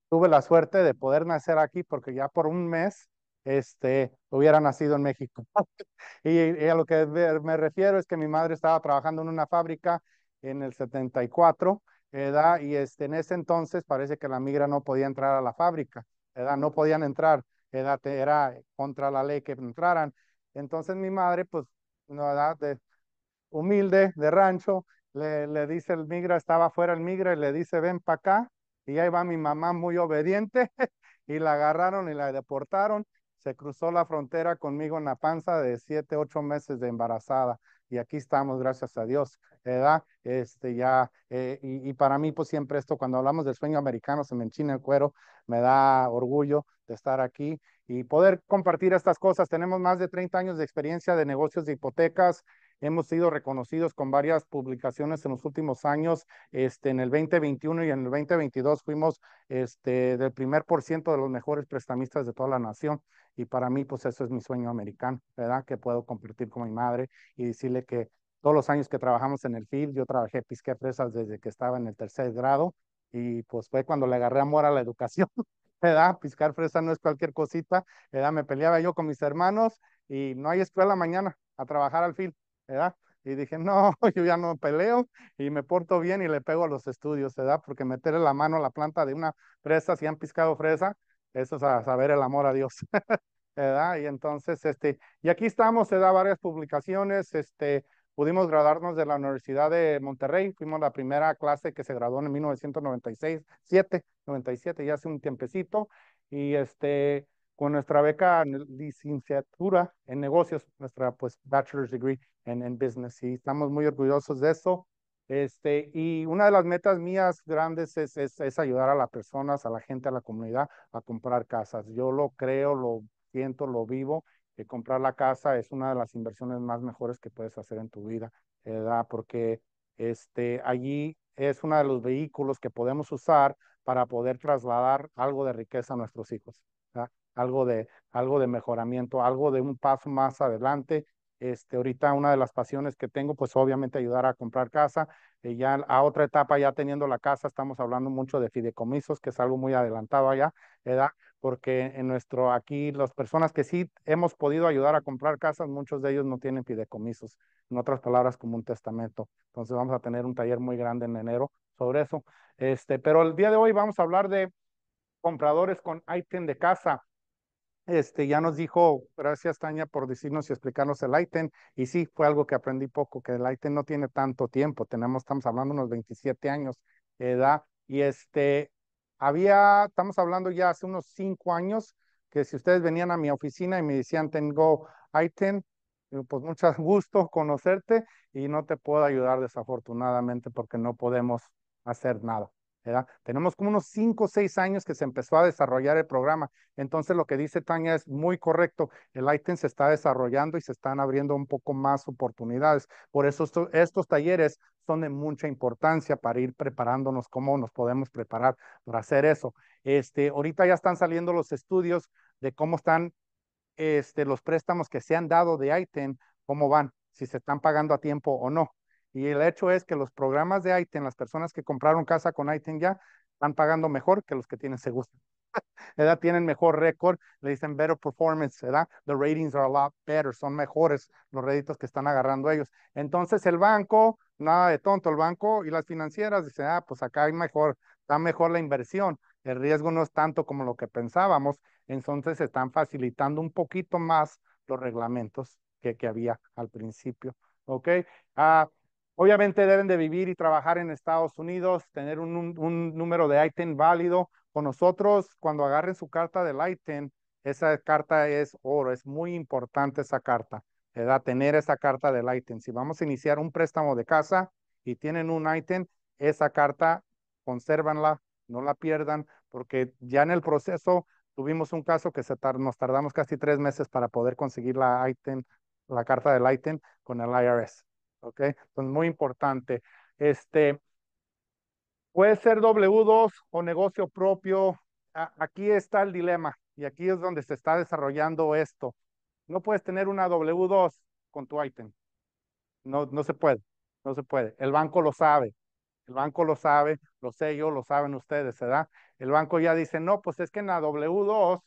tuve la suerte de poder nacer aquí porque ya por un mes este, hubiera nacido en México. y, a lo que me refiero es que mi madre estaba trabajando en una fábrica en el 74, y este, en ese entonces parece que la migra no podía entrar a la fábrica, no podían entrar, era contra la ley que entraran. Entonces mi madre, pues, humilde, de rancho, le, le dice el migra, estaba fuera el migra y le dice, ven para acá. Y ahí va mi mamá muy obediente y la agarraron y la deportaron se cruzó la frontera conmigo en la panza de siete, ocho meses de embarazada y aquí estamos, gracias a Dios, ¿verdad? Este, ya, eh, y, y, para mí, pues siempre esto, cuando hablamos del sueño americano, se me enchina el cuero, me da orgullo de estar aquí y poder compartir estas cosas. Tenemos más de 30 años de experiencia de negocios de hipotecas, Hemos sido reconocidos con varias publicaciones en los últimos años. Este, en el 2021 y en el 2022 fuimos este, del primer por ciento de los mejores prestamistas de toda la nación. Y para mí, pues eso es mi sueño americano, ¿verdad? Que puedo compartir con mi madre y decirle que todos los años que trabajamos en el field, yo trabajé pisqué fresas desde que estaba en el tercer grado y pues fue cuando le agarré amor a la educación. ¿verdad? Piscar fresa no es cualquier cosita, ¿verdad? Me peleaba yo con mis hermanos y no hay escuela mañana a trabajar al fin. ¿verdad? Y dije, no, yo ya no peleo y me porto bien y le pego a los estudios, ¿verdad? Porque meterle la mano a la planta de una fresa, si han piscado fresa, eso es a saber el amor a Dios. ¿verdad? Y entonces, este, y aquí estamos, se da varias publicaciones, este, pudimos graduarnos de la Universidad de Monterrey, fuimos la primera clase que se graduó en 1996, 7, 97, ya hace un tiempecito, y este, con nuestra beca licenciatura en negocios, nuestra pues bachelor's degree en, en business y estamos muy orgullosos de eso. Este, y una de las metas mías grandes es, ayudar a las personas, a la gente, a la comunidad a comprar casas. Yo lo creo, lo siento, lo vivo. que comprar la casa es una de las inversiones más mejores que puedes hacer en tu vida, ¿verdad? Porque este, allí es uno de los vehículos que podemos usar para poder trasladar algo de riqueza a nuestros hijos algo de, algo de mejoramiento, algo de un paso más adelante. Este, ahorita una de las pasiones que tengo, pues obviamente ayudar a comprar casa. y eh, ya a otra etapa, ya teniendo la casa, estamos hablando mucho de fideicomisos, que es algo muy adelantado allá, ¿verdad? Porque en nuestro, aquí las personas que sí hemos podido ayudar a comprar casas, muchos de ellos no tienen fideicomisos, en otras palabras, como un testamento. Entonces vamos a tener un taller muy grande en enero sobre eso. Este, pero el día de hoy vamos a hablar de compradores con ítem de casa este, ya nos dijo, gracias Tania por decirnos y explicarnos el ITEM, Y sí, fue algo que aprendí poco, que el ITEN no tiene tanto tiempo, tenemos, estamos hablando unos 27 años de edad. Y este, había, estamos hablando ya hace unos 5 años, que si ustedes venían a mi oficina y me decían, tengo ITEM, pues mucho gusto conocerte y no te puedo ayudar desafortunadamente porque no podemos hacer nada. Tenemos como unos 5 o 6 años que se empezó a desarrollar el programa. Entonces, lo que dice Tania es muy correcto. El ITEN se está desarrollando y se están abriendo un poco más oportunidades. Por eso estos talleres son de mucha importancia para ir preparándonos, cómo nos podemos preparar para hacer eso. Este, ahorita ya están saliendo los estudios de cómo están este, los préstamos que se han dado de ITEN, cómo van, si se están pagando a tiempo o no. Y el hecho es que los programas de ITEN, las personas que compraron casa con ITEN ya, están pagando mejor que los que tienen seguro. ¿Edad? Tienen mejor récord, le dicen better performance, ¿verdad? The ratings are a lot better, son mejores los réditos que están agarrando ellos. Entonces el banco, nada de tonto, el banco y las financieras dicen, ah, pues acá hay mejor, está mejor la inversión, el riesgo no es tanto como lo que pensábamos, entonces están facilitando un poquito más los reglamentos que, que había al principio, ¿ok? Ah, Obviamente deben de vivir y trabajar en Estados Unidos, tener un, número de ITIN válido. Con nosotros, cuando agarren su carta del ITIN, esa carta es oro, es muy importante esa carta, ¿verdad? Tener esa carta del ITIN. Si vamos a iniciar un préstamo de casa y tienen un ITIN, esa carta, consérvanla, no la pierdan, porque ya en el proceso tuvimos un caso que se nos tardamos casi tres meses para poder conseguir la ITIN, la carta del ITIN con el IRS. ¿ok? Entonces, pues muy importante. Este, puede ser W2 o negocio propio. aquí está el dilema y aquí es donde se está desarrollando esto. No puedes tener una W2 con tu item. No, no se puede, no se puede. El banco lo sabe, el banco lo sabe, lo e sé yo, lo saben ustedes, ¿verdad? El banco ya dice, no, pues es que en la W2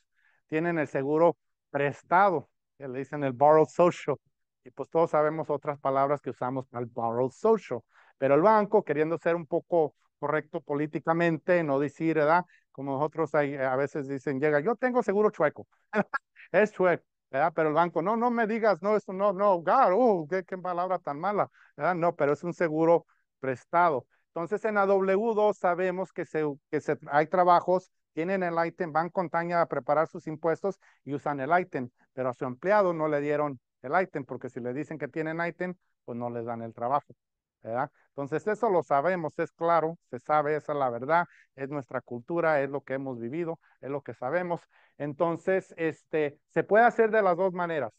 tienen el seguro prestado, le dicen el borrow social y pues todos sabemos otras palabras que usamos para el borrow social, pero el banco queriendo ser un poco correcto políticamente, no decir, ¿verdad? Como nosotros a veces dicen, llega, yo tengo seguro chueco, es chueco, ¿verdad? Pero el banco, no, no me digas, no, eso no, no, God, oh, qué, qué palabra tan mala, ¿verdad? No, pero es un seguro prestado. Entonces en la W2 sabemos que, que se, hay trabajos, tienen el ITEM, van con Taña a preparar sus impuestos y usan el ITEM, pero a su empleado no le dieron el ITEM, porque si le dicen que tienen ITEM, pues no les dan el trabajo. ¿verdad? Entonces eso lo sabemos, es claro, se sabe, esa es la verdad, es nuestra cultura, es lo que hemos vivido, es lo que sabemos. Entonces, este, se puede hacer de las dos maneras,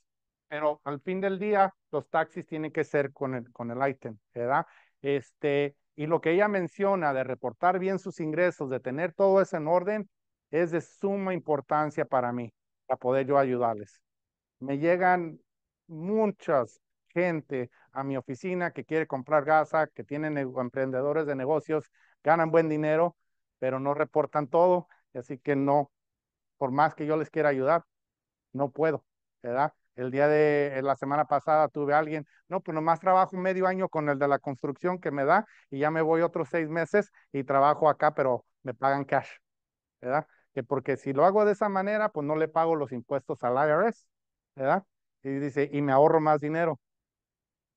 pero al fin del día los taxis tienen que ser con el, con el item, ¿verdad? Este, y lo que ella menciona de reportar bien sus ingresos, de tener todo eso en orden, es de suma importancia para mí, para poder yo ayudarles. Me llegan muchas gente a mi oficina que quiere comprar gasa, que tienen emprendedores de negocios, ganan buen dinero, pero no reportan todo, así que no, por más que yo les quiera ayudar, no puedo, ¿verdad? El día de la semana pasada tuve alguien, no, pues nomás trabajo medio año con el de la construcción que me da y ya me voy otros seis meses y trabajo acá, pero me pagan cash, ¿verdad? Que porque si lo hago de esa manera, pues no le pago los impuestos al IRS, ¿verdad? Y dice, y me ahorro más dinero.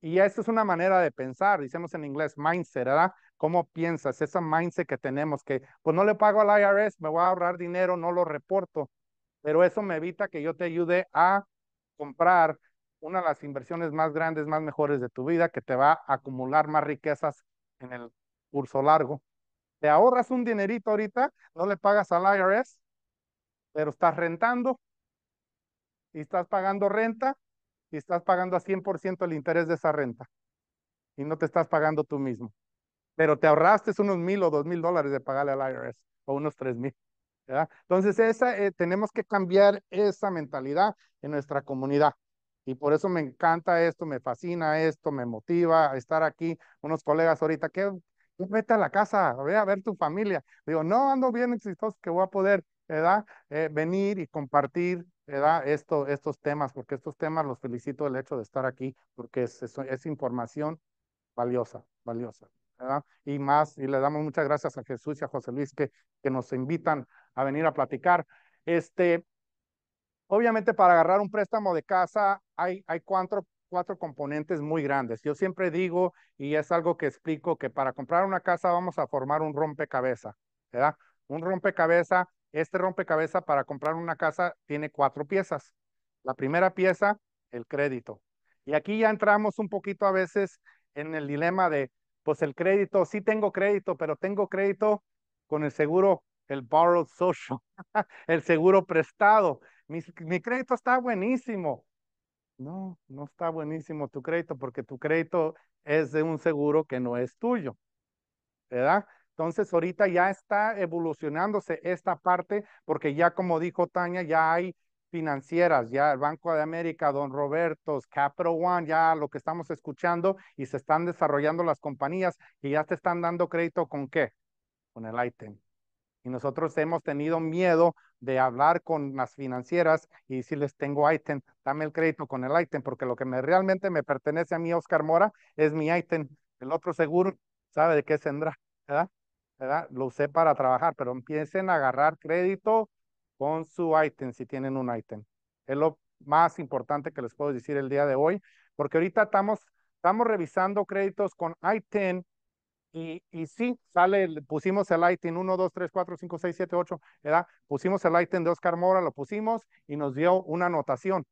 Y esto es una manera de pensar, decimos en inglés, mindset, ¿verdad? ¿Cómo piensas? Esa mindset que tenemos, que pues no le pago al IRS, me voy a ahorrar dinero, no lo reporto, pero eso me evita que yo te ayude a comprar una de las inversiones más grandes, más mejores de tu vida, que te va a acumular más riquezas en el curso largo. Te ahorras un dinerito ahorita, no le pagas al IRS, pero estás rentando, y estás pagando renta y estás pagando a 100% el interés de esa renta y no te estás pagando tú mismo. Pero te ahorraste unos mil o dos mil dólares de pagarle al IRS o unos tres mil. Entonces, esa, eh, tenemos que cambiar esa mentalidad en nuestra comunidad. Y por eso me encanta esto, me fascina esto, me motiva estar aquí. Unos colegas ahorita, que vete a la casa, ve a ver tu familia. Digo, no, ando bien exitoso que voy a poder eh, venir y compartir ¿verdad? Esto, estos temas, porque estos temas los felicito el hecho de estar aquí, porque es, información valiosa, valiosa. ¿verdad? Y más, y le damos muchas gracias a Jesús y a José Luis que, que nos invitan a venir a platicar. Este, obviamente para agarrar un préstamo de casa hay, hay cuatro, cuatro componentes muy grandes. Yo siempre digo, y es algo que explico, que para comprar una casa vamos a formar un rompecabezas, ¿verdad? Un rompecabezas este rompecabezas para comprar una casa tiene cuatro piezas. La primera pieza, el crédito. Y aquí ya entramos un poquito a veces en el dilema de, pues el crédito, sí tengo crédito, pero tengo crédito con el seguro, el borrowed social, el seguro prestado. Mi, mi crédito está buenísimo. No, no está buenísimo tu crédito porque tu crédito es de un seguro que no es tuyo. ¿Verdad? Entonces, ahorita ya está evolucionándose esta parte, porque ya como dijo Tania, ya hay financieras, ya el Banco de América, Don Roberto, Capital One, ya lo que estamos escuchando y se están desarrollando las compañías y ya te están dando crédito con qué? Con el ITEM. Y nosotros hemos tenido miedo de hablar con las financieras y decirles, tengo ITEM, dame el crédito con el ITEM, porque lo que me, realmente me pertenece a mí, Oscar Mora, es mi ITEM. El otro seguro sabe de qué tendrá, ¿verdad? Lo usé para trabajar, pero empiecen a agarrar crédito con su item si tienen un item Es lo más importante que les puedo decir el día de hoy, porque ahorita estamos, estamos revisando créditos con ITEN y, y sí, sale, pusimos el ITEN 1, 2, 3, 4, 5, 6, 7, 8, ¿verdad? Pusimos el ITEN de Oscar Mora, lo pusimos y nos dio una anotación.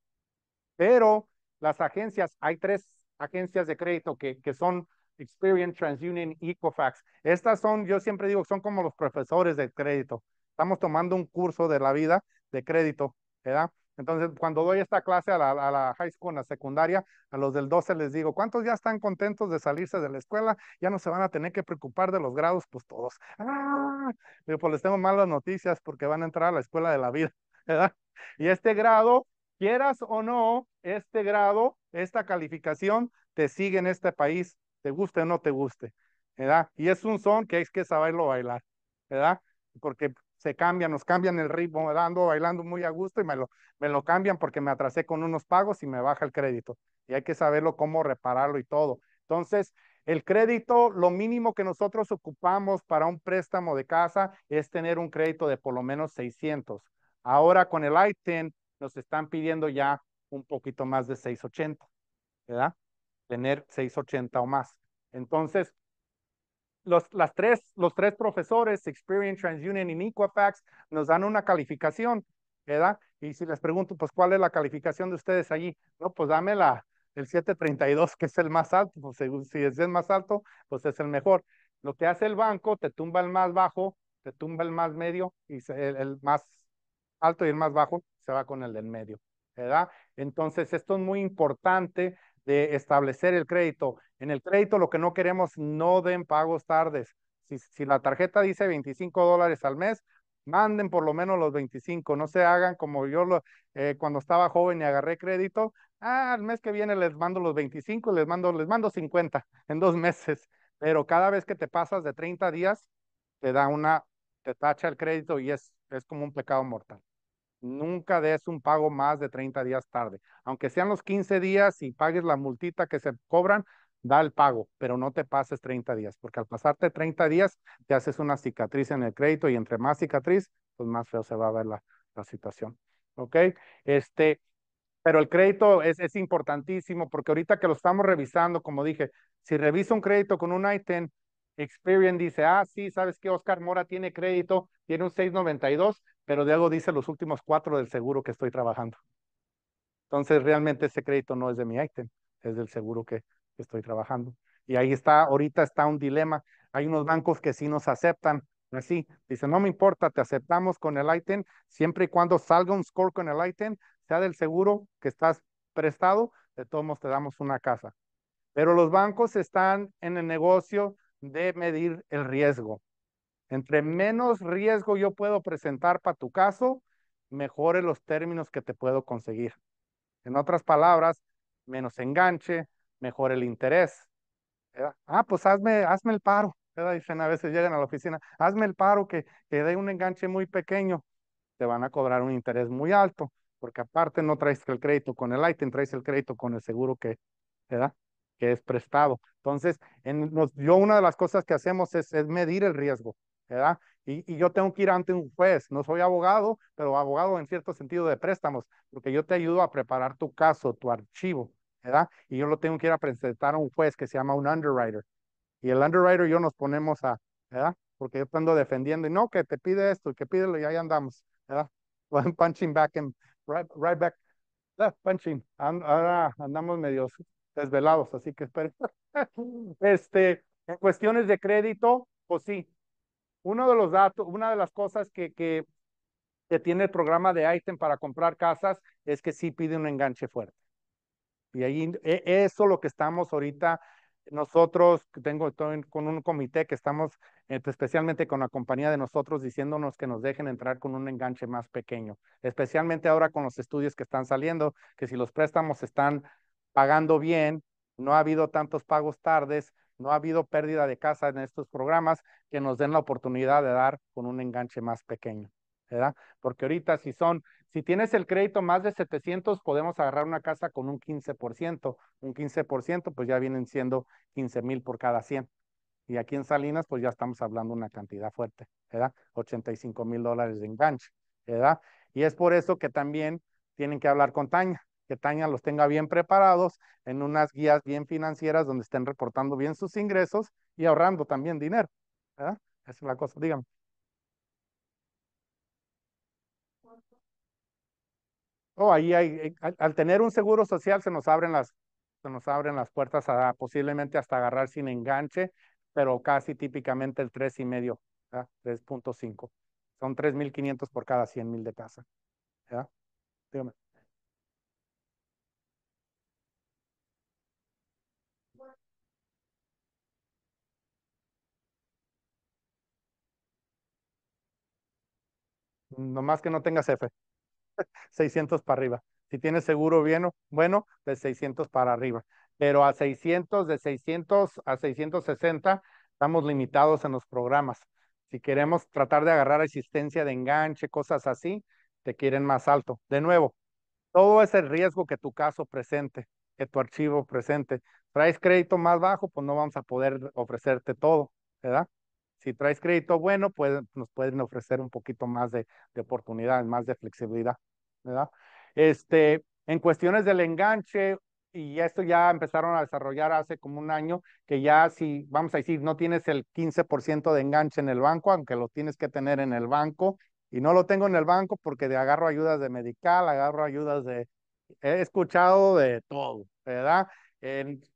Pero las agencias, hay tres agencias de crédito que, que son Experian, TransUnion, Equifax. Estas son, yo siempre digo, son como los profesores de crédito. Estamos tomando un curso de la vida de crédito, ¿verdad? Entonces, cuando doy esta clase a la, high school, a la secundaria, a los del 12 les digo, ¿cuántos ya están contentos de salirse de la escuela? Ya no se van a tener que preocupar de los grados, pues todos. Pero ¡Ah! pues les tengo malas noticias porque van a entrar a la escuela de la vida, ¿verdad? Y este grado, quieras o no, este grado, esta calificación, te sigue en este país te guste o no te guste, ¿verdad? Y es un son que hay que saberlo bailar, ¿verdad? Porque se cambian, nos cambian el ritmo, ¿verdad? bailando muy a gusto y me lo, me lo cambian porque me atrasé con unos pagos y me baja el crédito. Y hay que saberlo cómo repararlo y todo. Entonces, el crédito, lo mínimo que nosotros ocupamos para un préstamo de casa es tener un crédito de por lo menos 600. Ahora con el ITEN nos están pidiendo ya un poquito más de 680, ¿verdad? tener 680 o más. Entonces, los, las tres, los tres profesores, experience TransUnion y Equifax, nos dan una calificación, ¿verdad? Y si les pregunto, pues, ¿cuál es la calificación de ustedes allí? No, pues dame la, el 732, que es el más alto, pues, si es el más alto, pues es el mejor. Lo que hace el banco, te tumba el más bajo, te tumba el más medio, y el, el más alto y el más bajo se va con el del medio, ¿verdad? Entonces, esto es muy importante de establecer el crédito. En el crédito lo que no queremos, no den pagos tardes. Si, la tarjeta dice 25 dólares al mes, manden por lo menos los 25, no se hagan como yo lo, eh, cuando estaba joven y agarré crédito, ah, al mes que viene les mando los 25, les mando, les mando 50 en dos meses, pero cada vez que te pasas de 30 días, te da una, te tacha el crédito y es, es como un pecado mortal nunca des un pago más de 30 días tarde. Aunque sean los 15 días y pagues la multita que se cobran, da el pago, pero no te pases 30 días, porque al pasarte 30 días te haces una cicatriz en el crédito y entre más cicatriz, pues más feo se va a ver la, la situación. ¿Ok? Este, pero el crédito es, importantísimo porque ahorita que lo estamos revisando, como dije, si reviso un crédito con un item, Experian dice, ah, sí, ¿sabes que Oscar Mora tiene crédito, tiene un 692, pero Diego dice los últimos cuatro del seguro que estoy trabajando. Entonces, realmente ese crédito no es de mi ITEM, es del seguro que, estoy trabajando. Y ahí está, ahorita está un dilema. Hay unos bancos que sí nos aceptan, así. Dicen, no me importa, te aceptamos con el ITEM. siempre y cuando salga un score con el ITEM, sea del seguro que estás prestado, de todos modos te damos una casa. Pero los bancos están en el negocio de medir el riesgo. Entre menos riesgo yo puedo presentar para tu caso, mejores los términos que te puedo conseguir. En otras palabras, menos enganche, mejor el interés. Ah, pues hazme, el paro. Dicen a veces llegan a la oficina, hazme el paro que, que dé un enganche muy pequeño. Te van a cobrar un interés muy alto, porque aparte no traes el crédito con el item, traes el crédito con el seguro que, que es prestado. Entonces, en, yo una de las cosas que hacemos es medir el riesgo. ¿verdad? Y, yo tengo que ir ante un juez. No soy abogado, pero abogado en cierto sentido de préstamos, porque yo te ayudo a preparar tu caso, tu archivo, ¿verdad? Y yo lo tengo que ir a presentar a un juez que se llama un underwriter. Y el underwriter yo nos ponemos a, ¿verdad? Porque yo estando defendiendo y no, que te pide esto y que pídelo y ahí andamos, ¿verdad? punching back and right, back, ah, punching. And, ahora andamos medios desvelados, así que espero. este, en cuestiones de crédito, pues sí, uno de los datos, una de las cosas que, que, tiene el programa de ITEM para comprar casas es que sí pide un enganche fuerte. Y ahí, e, eso lo que estamos ahorita, nosotros, tengo, con un comité que estamos, eh, pues, especialmente con la compañía de nosotros, diciéndonos que nos dejen entrar con un enganche más pequeño, especialmente ahora con los estudios que están saliendo, que si los préstamos están pagando bien, no ha habido tantos pagos tardes, no ha habido pérdida de casa en estos programas que nos den la oportunidad de dar con un enganche más pequeño, ¿verdad? Porque ahorita si son, si tienes el crédito más de 700, podemos agarrar una casa con un 15%, un 15% pues ya vienen siendo 15 mil por cada 100. Y aquí en Salinas pues ya estamos hablando una cantidad fuerte, ¿verdad? 85 mil dólares de enganche, ¿verdad? Y es por eso que también tienen que hablar con Taña, que Tania los tenga bien preparados en unas guías bien financieras donde estén reportando bien sus ingresos y ahorrando también dinero. Esa es la cosa, díganme. Oh, ahí hay, eh, al, tener un seguro social se nos abren las, se nos abren las puertas a posiblemente hasta agarrar sin enganche, pero casi típicamente el 3,5, 3.5. Son 3.500 por cada 100.000 de casa. Dígame. Nomás que no tengas F. 600 para arriba. Si tienes seguro bien, bueno, de 600 para arriba. Pero a 600, de 600 a 660, estamos limitados en los programas. Si queremos tratar de agarrar asistencia de enganche, cosas así, te quieren más alto. De nuevo, todo es el riesgo que tu caso presente, que tu archivo presente. Traes crédito más bajo, pues no vamos a poder ofrecerte todo, ¿verdad? si traes crédito bueno, pues nos pueden ofrecer un poquito más de, de oportunidades, más de flexibilidad, ¿verdad? Este, en cuestiones del enganche, y esto ya empezaron a desarrollar hace como un año, que ya si, vamos a decir, no tienes el 15% de enganche en el banco, aunque lo tienes que tener en el banco, y no lo tengo en el banco porque agarro ayudas de medical, agarro ayudas de, he escuchado de todo, ¿verdad?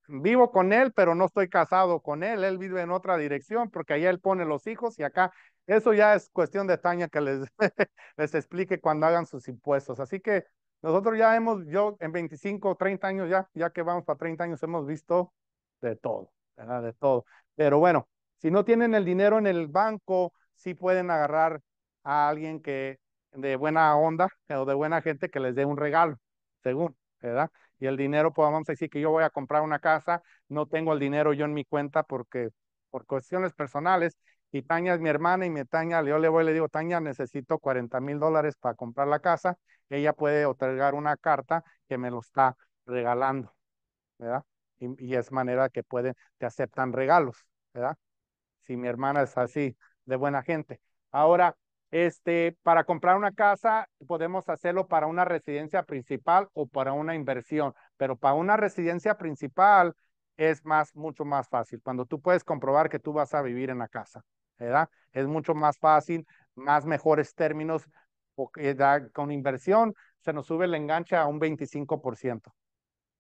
vivo con él, pero no estoy casado con él. Él vive en otra dirección porque allá él pone los hijos y acá. Eso ya es cuestión de Tania que les, les explique cuando hagan sus impuestos. Así que nosotros ya hemos, yo en 25, 30 años ya, ya que vamos para 30 años, hemos visto de todo, ¿verdad? De todo. Pero bueno, si no tienen el dinero en el banco, sí pueden agarrar a alguien que de buena onda o de buena gente que les dé un regalo, según, ¿verdad? y el dinero, pues vamos a decir que yo voy a comprar una casa, no tengo el dinero yo en mi cuenta porque por cuestiones personales, y Tania es mi hermana y me Tania, yo le voy y le digo, Tania, necesito 40 mil dólares para comprar la casa, ella puede otorgar una carta que me lo está regalando, ¿verdad? Y, y es manera que pueden, te aceptan regalos, ¿verdad? Si mi hermana es así, de buena gente. Ahora, este, para comprar una casa podemos hacerlo para una residencia principal o para una inversión, pero para una residencia principal es más, mucho más fácil. Cuando tú puedes comprobar que tú vas a vivir en la casa, ¿verdad? Es mucho más fácil, más mejores términos, porque con inversión se nos sube el enganche a un 25%,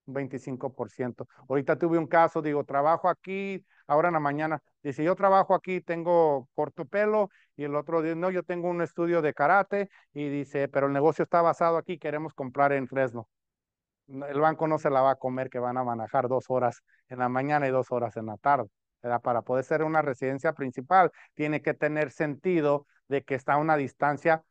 25%. Ahorita tuve un caso, digo, trabajo aquí, ahora en la mañana, dice, yo trabajo aquí, tengo corto pelo, y el otro dice, no, yo tengo un estudio de karate, y dice, pero el negocio está basado aquí, queremos comprar en Fresno. El banco no se la va a comer, que van a manejar dos horas en la mañana y dos horas en la tarde. ¿verdad? Para poder ser una residencia principal, tiene que tener sentido de que está a una distancia,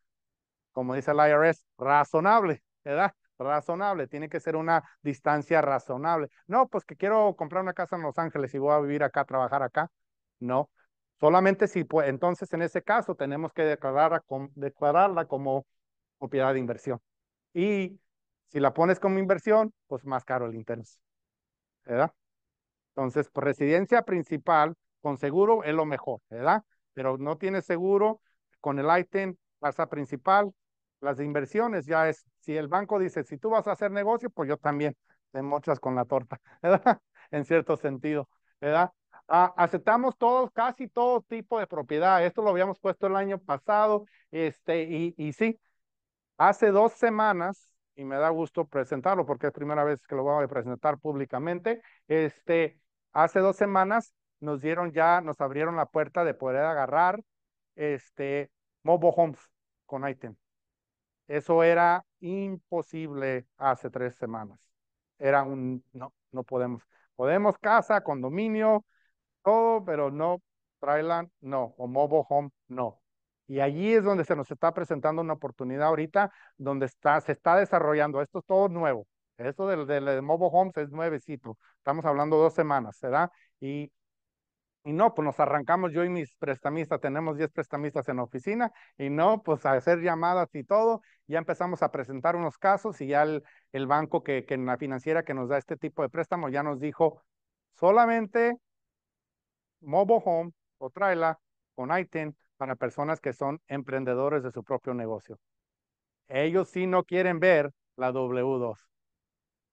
como dice el IRS, razonable, ¿verdad? razonable, tiene que ser una distancia razonable. No, pues que quiero comprar una casa en Los Ángeles y voy a vivir acá, trabajar acá. No, solamente si, pues, entonces en ese caso tenemos que declararla como propiedad de inversión. Y si la pones como inversión, pues más caro el interés. ¿Verdad? Entonces, pues, residencia principal con seguro es lo mejor, ¿verdad? Pero no tienes seguro con el Item, casa principal, las inversiones ya es si el banco dice, si tú vas a hacer negocio, pues yo también te mochas con la torta, ¿verdad? En cierto sentido, ¿verdad? Ah, aceptamos todos, casi todo tipo de propiedad. Esto lo habíamos puesto el año pasado, este, y, sí, hace dos semanas, y me da gusto presentarlo porque es primera vez que lo voy a presentar públicamente, este, hace dos semanas nos dieron ya, nos abrieron la puerta de poder agarrar, este, mobile homes con item. Eso era imposible hace tres semanas. Era un, no, no podemos. Podemos casa, condominio, todo, pero no, Trailand, no, o mobile home, no. Y allí es donde se nos está presentando una oportunidad ahorita, donde está, se está desarrollando. Esto es todo nuevo. Esto del, del, del mobile homes es nuevecito. Estamos hablando dos semanas, ¿verdad? Y y no, pues nos arrancamos yo y mis prestamistas, tenemos 10 prestamistas en la oficina y no, pues a hacer llamadas y todo, ya empezamos a presentar unos casos y ya el, banco que, que la financiera que nos da este tipo de préstamo ya nos dijo solamente mobile home o traila con ITEN para personas que son emprendedores de su propio negocio. Ellos sí no quieren ver la W2.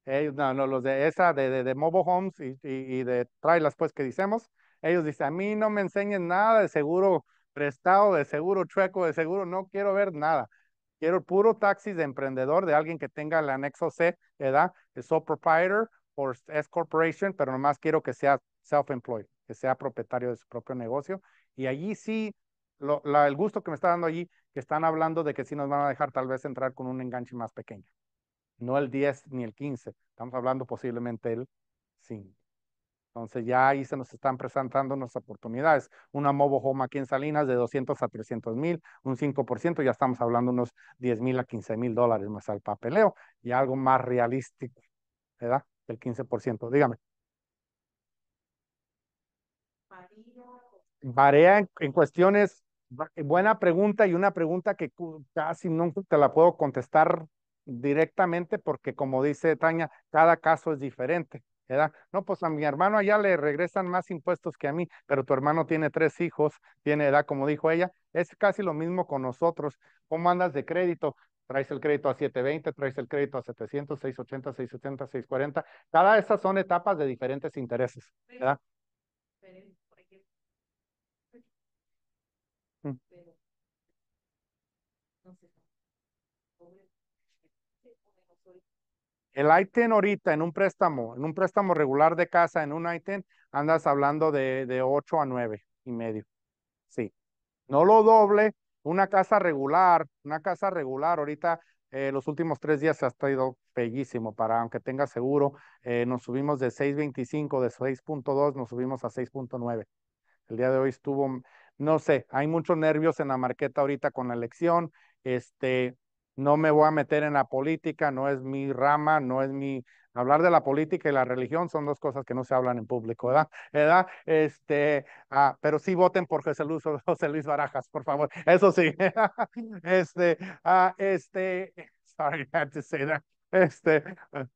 Ellos, no, no los de esa, de, de, de mobile homes y, y, de trailas, pues que decimos, ellos dicen, a mí no me enseñen nada de seguro prestado, de seguro chueco, de seguro, no quiero ver nada. Quiero puro taxis de emprendedor, de alguien que tenga el anexo C, edad, El sole proprietor o S corporation, pero nomás quiero que sea self-employed, que sea propietario de su propio negocio. Y allí sí, el gusto que me está dando allí, que están hablando de que sí nos van a dejar tal vez entrar con un enganche más pequeño. No el 10 ni el 15, estamos hablando posiblemente el 5. Entonces ya ahí se nos están presentando unas oportunidades. Una mobo home aquí en Salinas de 200 a 300 mil, un 5%, ya estamos hablando unos 10 mil a 15 mil dólares más al papeleo y algo más realístico, ¿verdad? El 15%, dígame. Varía en, en cuestiones, eh, buena pregunta y una pregunta que casi nunca te la puedo contestar directamente porque como dice Tania, cada caso es diferente edad. No, pues a mi hermano allá le regresan más impuestos que a mí, pero tu hermano tiene tres hijos, tiene edad, como dijo ella, es casi lo mismo con nosotros. ¿Cómo andas de crédito? Traes el crédito a 720, traes el crédito a 700, 680, 670, 640. Cada esas son etapas de diferentes intereses, pues, ¿verdad? El ITEN ahorita en un préstamo, en un préstamo regular de casa, en un ITEN, andas hablando de, de 8 a 9 y medio. Sí. No lo doble, una casa regular, una casa regular, ahorita eh, los últimos tres días se ha estado bellísimo para, aunque tenga seguro, eh, nos subimos de 6.25, de 6.2, nos subimos a 6.9. El día de hoy estuvo, no sé, hay muchos nervios en la marqueta ahorita con la elección, este, no me voy a meter en la política, no es mi rama, no es mi... Hablar de la política y la religión son dos cosas que no se hablan en público, ¿verdad? ¿verdad? Este, ah, pero sí voten por José Luis, José Luis Barajas, por favor. Eso sí. Este, ah, este, sorry, I had to say that. Este, ah.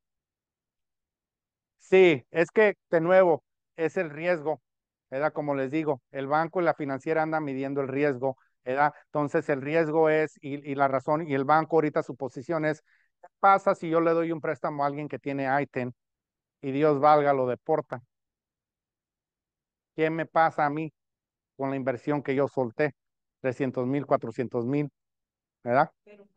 sí, es que, de nuevo, es el riesgo, ¿verdad? Como les digo, el banco y la financiera andan midiendo el riesgo entonces el riesgo es y, la razón y el banco ahorita su posición es, ¿qué pasa si yo le doy un préstamo a alguien que tiene ITEN y Dios valga lo deporta? ¿Qué me pasa a mí con la inversión que yo solté? 300 mil, 400 mil, ¿verdad? Pero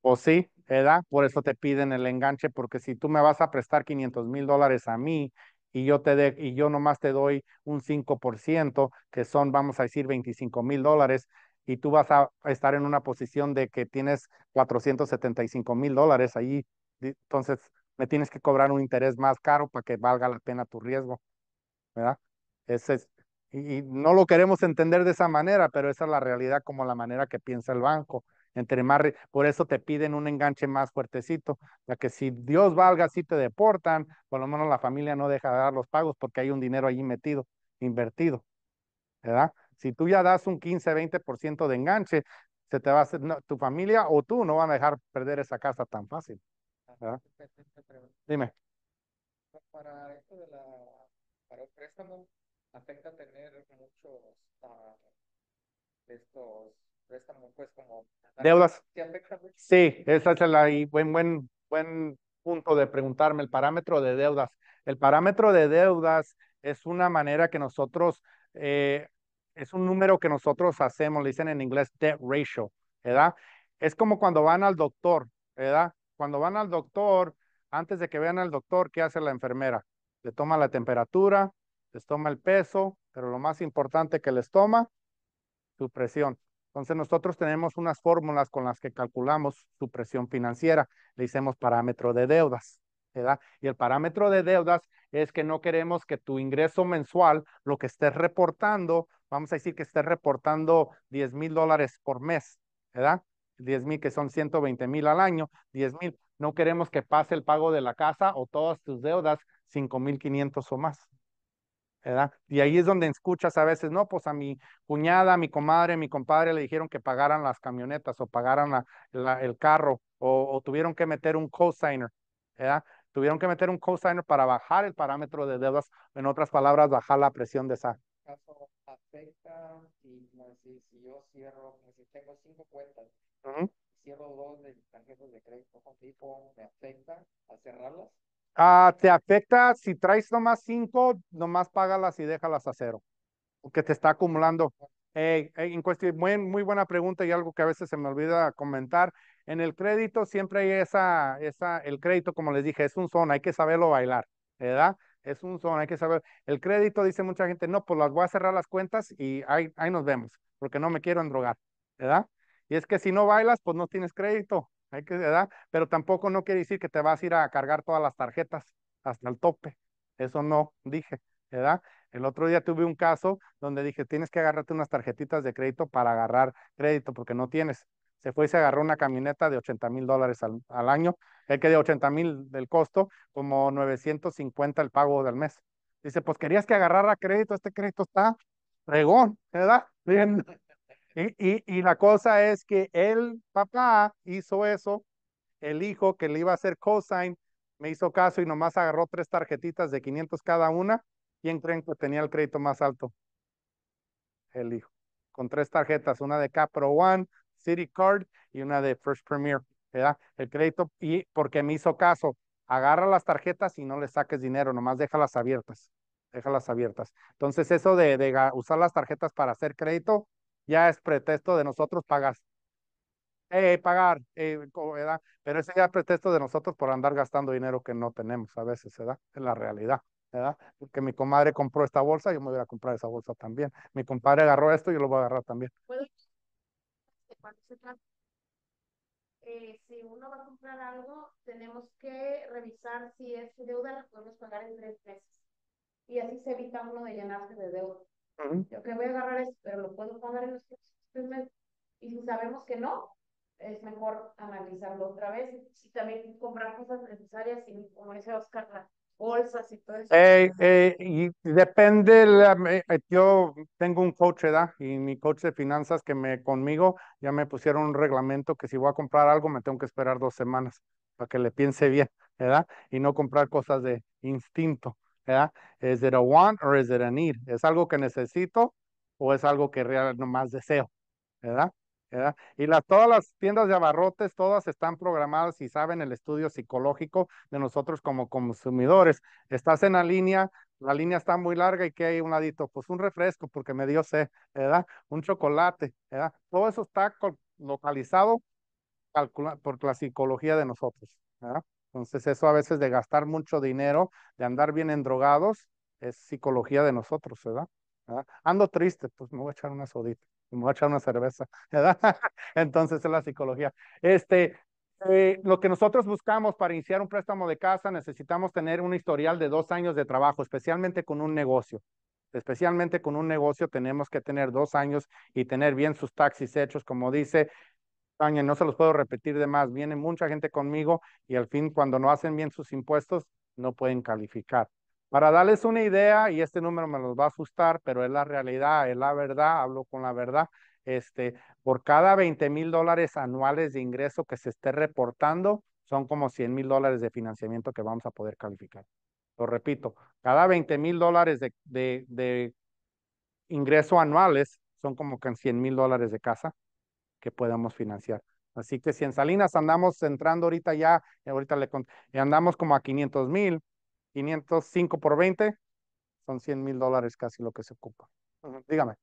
o sí, ¿verdad? Por eso te piden el enganche, porque si tú me vas a prestar 500 mil dólares a mí y yo, te de, y yo nomás te doy un 5%, que son, vamos a decir, 25 mil dólares, y tú vas a estar en una posición de que tienes 475 mil dólares ahí, entonces me tienes que cobrar un interés más caro para que valga la pena tu riesgo, ¿verdad? Ese y no lo queremos entender de esa manera, pero esa es la realidad como la manera que piensa el banco entre más, por eso te piden un enganche más fuertecito, ya que si Dios valga, si te deportan, por lo menos la familia no deja de dar los pagos porque hay un dinero ahí metido, invertido, ¿verdad? Si tú ya das un 15, 20% de enganche, se te va tu familia o tú no van a dejar perder esa casa tan fácil. Dime. Para esto de la, para el préstamo, afecta tener muchos de ah, estos pues, deudas. Sí, esa es la buen, buen, buen punto de preguntarme, el parámetro de deudas. El parámetro de deudas es una manera que nosotros, eh, es un número que nosotros hacemos, le dicen en inglés debt ratio, ¿verdad? Es como cuando van al doctor, ¿verdad? Cuando van al doctor, antes de que vean al doctor, ¿qué hace la enfermera? Le toma la temperatura, les toma el peso, pero lo más importante que les toma, su presión. Entonces nosotros tenemos unas fórmulas con las que calculamos su presión financiera. Le hicimos parámetro de deudas, ¿verdad? Y el parámetro de deudas es que no queremos que tu ingreso mensual, lo que estés reportando, vamos a decir que estés reportando 10 mil dólares por mes, ¿verdad? 10 mil que son 120 mil al año, 10 mil. No queremos que pase el pago de la casa o todas tus deudas 5 mil 500 o más. Y ahí es donde escuchas a veces, no, pues a mi cuñada, a mi comadre, a mi compadre le dijeron que pagaran las camionetas o pagaran el carro o, tuvieron que meter un cosigner, ¿verdad? Tuvieron que meter un cosigner para bajar el parámetro de deudas, en otras palabras, bajar la presión de esa. afecta si, yo cierro, si tengo cinco cuentas, cierro dos de tarjetas de crédito ¿me afecta a cerrarlas? Ah, te afecta si traes nomás cinco, nomás págalas y déjalas a cero, porque te está acumulando. Eh, eh, en cuestión, muy, buena pregunta y algo que a veces se me olvida comentar. En el crédito siempre hay esa, esa, el crédito, como les dije, es un son, hay que saberlo bailar, ¿verdad? Es un son, hay que saber. El crédito dice mucha gente, no, pues las voy a cerrar las cuentas y ahí, ahí nos vemos, porque no me quiero endrogar, ¿verdad? Y es que si no bailas, pues no tienes crédito. Hay que, ¿verdad? Pero tampoco no quiere decir que te vas a ir a cargar todas las tarjetas hasta el tope. Eso no dije, ¿verdad? El otro día tuve un caso donde dije, tienes que agarrarte unas tarjetitas de crédito para agarrar crédito porque no tienes. Se fue y se agarró una camioneta de 80 mil dólares al, año. El eh, que de 80 mil del costo, como 950 el pago del mes. Dice, pues querías que agarrara crédito, este crédito está regón, ¿verdad? Bien, y, la cosa es que el papá hizo eso, el hijo que le iba a hacer cosign me hizo caso y nomás agarró tres tarjetitas de 500 cada una. ¿Quién creen que tenía el crédito más alto? El hijo. Con tres tarjetas, una de Capro One, City Card y una de First Premier. ¿verdad? El crédito, y porque me hizo caso, agarra las tarjetas y no le saques dinero, nomás déjalas abiertas. Déjalas abiertas. Entonces, eso de usar las tarjetas para hacer crédito ya es pretexto de nosotros pagar. eh, pagar, eh, Pero ese ya es pretexto de nosotros por andar gastando dinero que no tenemos a veces, ¿verdad? Es la realidad. ¿verdad? Porque mi comadre compró esta bolsa, yo me voy a comprar esa bolsa también. Mi compadre agarró esto, yo lo voy a agarrar también. se trata, eh, si uno va a comprar algo, tenemos que revisar si es deuda, la podemos pagar en tres meses. Y así se evita uno de llenarse de deuda. Yo que voy a agarrar esto, pero lo puedo poner en los próximos Y si sabemos que no, es mejor analizarlo otra vez. Y también comprar cosas necesarias, y, como dice Oscar, las bolsas y todo eso. y depende, eh, yo tengo un coach, ¿verdad? Y mi coach de finanzas que me conmigo ya me pusieron un reglamento que si voy a comprar algo me tengo que esperar dos semanas para que le piense bien, ¿verdad? Y no comprar cosas de instinto. ¿verdad? Is it a want or is it a need? ¿Es algo que necesito o es algo que realmente más deseo? ¿Verdad? ¿verdad? Y todas las tiendas de abarrotes, todas están programadas y saben el estudio psicológico de nosotros como consumidores. Estás en la línea, la línea está muy larga y que hay un ladito, pues un refresco porque me dio sed, ¿verdad? Un chocolate, ¿verdad? Todo eso está localizado por la psicología de nosotros, ¿verdad? Entonces eso a veces de gastar mucho dinero, de andar bien endrogados, es psicología de nosotros, ¿verdad? ¿Ah? Ando triste, pues me voy a echar una sodita, me voy a echar una cerveza, ¿verdad? Entonces es la psicología. Este, eh, lo que nosotros buscamos para iniciar un préstamo de casa, necesitamos tener un historial de dos años de trabajo, especialmente con un negocio. Especialmente con un negocio tenemos que tener dos años y tener bien sus taxis hechos, como dice no se los puedo repetir de más. Viene mucha gente conmigo y al fin cuando no hacen bien sus impuestos, no pueden calificar. Para darles una idea, y este número me los va a asustar, pero es la realidad, es la verdad, hablo con la verdad. Este, por cada 20 mil dólares anuales de ingreso que se esté reportando, son como 100 mil dólares de financiamiento que vamos a poder calificar. Lo repito, cada 20 mil dólares de, ingreso anuales son como que 100 mil dólares de casa que podamos financiar. Así que si en Salinas andamos entrando ahorita ya, eh, ahorita le andamos como a 500 mil, 505 por 20, son 100 mil dólares casi lo que se ocupa. Dígame.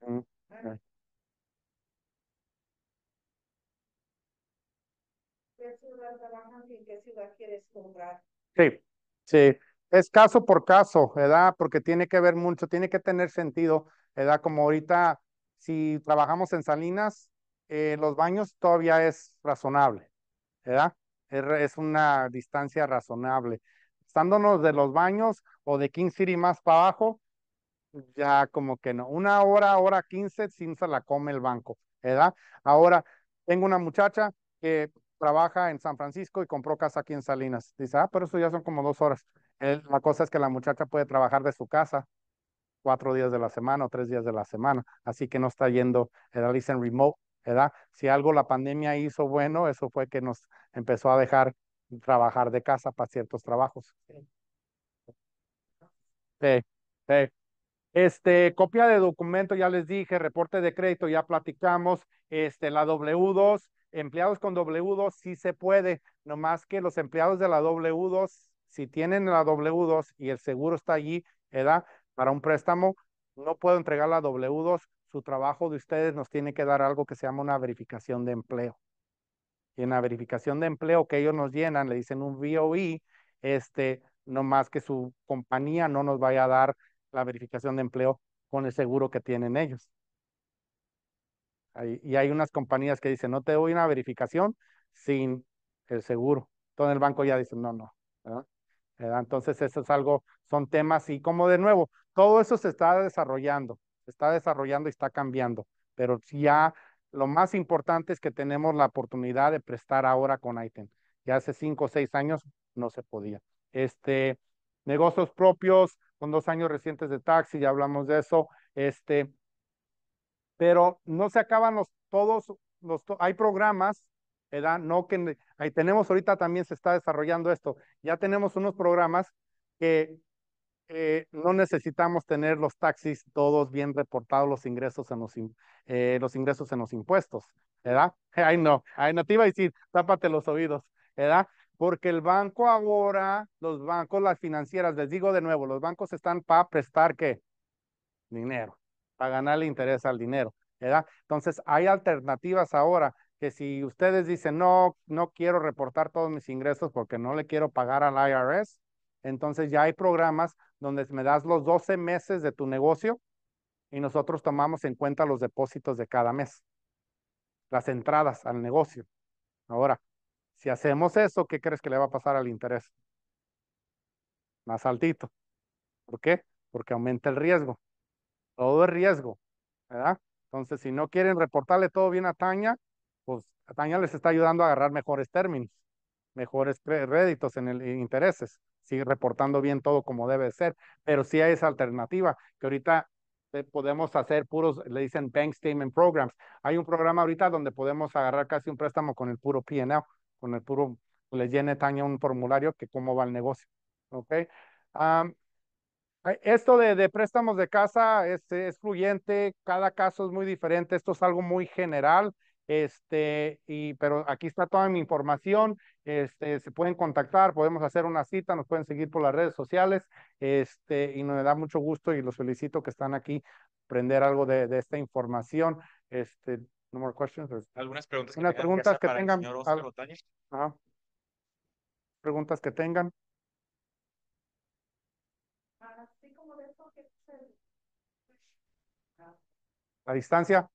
Mm, qué ciudad trabajan qué ciudad quieres comprar. Sí, sí. Es caso por caso, ¿verdad? Porque tiene que ver mucho, tiene que tener sentido, ¿verdad? Como ahorita, si trabajamos en Salinas, eh, los baños todavía es razonable, ¿verdad? Es una distancia razonable. Estándonos de los baños o de King City más para abajo, ya como que no. Una hora, hora quince, sin se la come el banco, ¿verdad? Ahora, tengo una muchacha que trabaja en San Francisco y compró casa aquí en Salinas. Dice, ah, pero eso ya son como dos horas. la cosa es que la muchacha puede trabajar de su casa cuatro días de la semana o tres días de la semana, así que no está yendo, era dicen remote, ¿verdad? Si algo la pandemia hizo bueno, eso fue que nos empezó a dejar trabajar de casa para ciertos trabajos. Sí, Este, copia de documento, ya les dije, reporte de crédito, ya platicamos. Este, la W2, empleados con W2 sí se puede, nomás que los empleados de la W2, si tienen la W2 y el seguro está allí, ¿verdad? Para un préstamo, no puedo entregar la W2, su trabajo de ustedes nos tiene que dar algo que se llama una verificación de empleo. Y en la verificación de empleo que ellos nos llenan, le dicen un VOE, este, no más que su compañía no nos vaya a dar la verificación de empleo con el seguro que tienen ellos y hay unas compañías que dicen, no te doy una verificación sin el seguro. Entonces el banco ya dice, no, no. Eh, entonces eso es algo, son temas y como de nuevo, todo eso se está desarrollando, se está desarrollando y está cambiando, pero ya lo más importante es que tenemos la oportunidad de prestar ahora con ITEM. Ya hace cinco o seis años no se podía. Este, negocios propios, con dos años recientes de taxi, ya hablamos de eso. Este, pero no se acaban los todos los hay programas, ¿verdad? No que ahí tenemos ahorita también se está desarrollando esto. Ya tenemos unos programas que eh, no necesitamos tener los taxis todos bien reportados los ingresos en los, eh, los ingresos en los impuestos, ¿verdad? Ay no, ay no te iba a decir, tápate los oídos, ¿verdad? Porque el banco ahora, los bancos, las financieras, les digo de nuevo, los bancos están para prestar qué? Dinero para ganarle interés al dinero, Entonces, hay alternativas ahora que si ustedes dicen, no, no quiero reportar todos mis ingresos porque no le quiero pagar al IRS, entonces ya hay programas donde me das los 12 meses de tu negocio y nosotros tomamos en cuenta los depósitos de cada mes, las entradas al negocio. Ahora, si hacemos eso, ¿qué crees que le va a pasar al interés? Más altito. ¿Por qué? Porque aumenta el riesgo todo es riesgo, ¿verdad? Entonces, si no quieren reportarle todo bien a Taña, pues Taña les está ayudando a agarrar mejores términos, mejores réditos en el intereses, sigue reportando bien todo como debe ser, pero sí hay esa alternativa que ahorita eh, podemos hacer puros, le dicen bank statement programs. Hay un programa ahorita donde podemos agarrar casi un préstamo con el puro P&L, con el puro, le llene Taña un formulario que cómo va el negocio, ¿ok? Ah, esto de, préstamos de casa este, es, fluyente, cada caso es muy diferente, esto es algo muy general, este, y, pero aquí está toda mi información, este, se pueden contactar, podemos hacer una cita, nos pueden seguir por las redes sociales, este, y nos da mucho gusto y los felicito que están aquí, aprender algo de, esta información. Este, no more questions. Este. Algunas preguntas que, tengan preguntas que tengan. la distancia.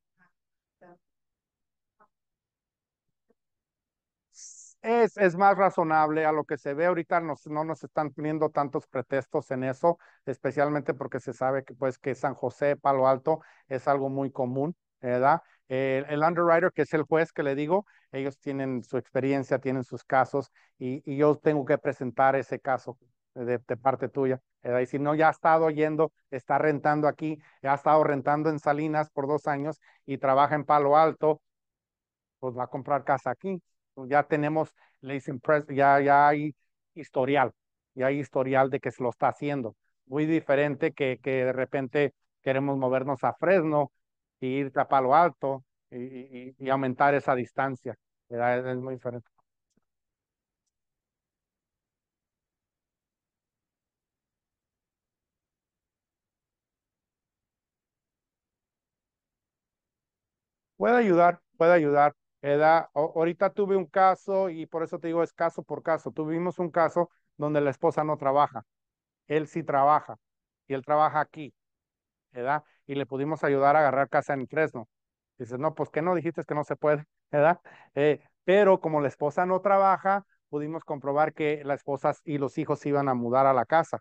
Es, más razonable a lo que se ve ahorita, no nos están poniendo tantos pretextos en eso, especialmente porque se sabe que, pues, que San José, Palo Alto, es algo muy común, ¿verdad? El, el underwriter, que es el juez que le digo, ellos tienen su experiencia, tienen sus casos y, y yo tengo que presentar ese caso de, parte tuya. Eh, y si no, ya ha estado yendo, está rentando aquí, ya ha estado rentando en Salinas por dos años y trabaja en Palo Alto, pues va a comprar casa aquí. Pues ya tenemos, le dicen, ya, ya hay historial, ya hay historial de que se lo está haciendo. Muy diferente que, que de repente queremos movernos a Fresno y ir a Palo Alto y, aumentar esa distancia. Es muy diferente. Puede ayudar, puede ayudar. Edad. ahorita tuve un caso y por eso te digo es caso por caso. Tuvimos un caso donde la esposa no trabaja. Él sí trabaja y él trabaja aquí. ¿Edad? Y le pudimos ayudar a agarrar casa en Fresno. Dices, no, pues que no dijiste que no se puede, ¿verdad? Eh, pero como la esposa no trabaja, pudimos comprobar que las esposa y los hijos iban a mudar a la casa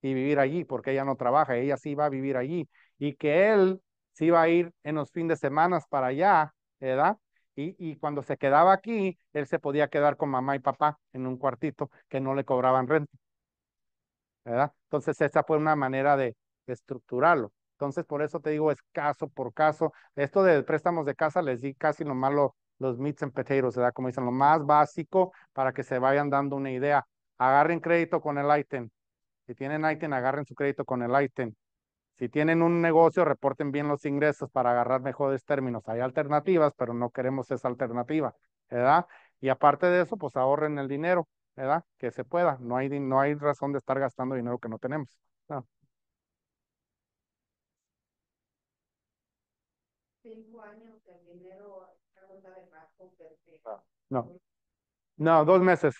y vivir allí, porque ella no trabaja, ella sí va a vivir allí. Y que él se iba a ir en los fines de semana para allá, ¿verdad? Y, cuando se quedaba aquí, él se podía quedar con mamá y papá en un cuartito que no le cobraban renta. ¿Verdad? Entonces, esta fue una manera de, estructurarlo. Entonces, por eso te digo, es caso por caso. Esto de préstamos de casa les di casi lo malo, los meats and potatoes, ¿verdad? Como dicen, lo más básico para que se vayan dando una idea. Agarren crédito con el item. Si tienen item, agarren su crédito con el item. Si tienen un negocio, reporten bien los ingresos para agarrar mejores términos. Hay alternativas, pero no queremos esa alternativa, ¿verdad? Y aparte de eso, pues ahorren el dinero, ¿verdad? Que se pueda. No hay, no hay razón de estar gastando dinero que no tenemos. Cinco años dinero, ah, No, no, dos meses.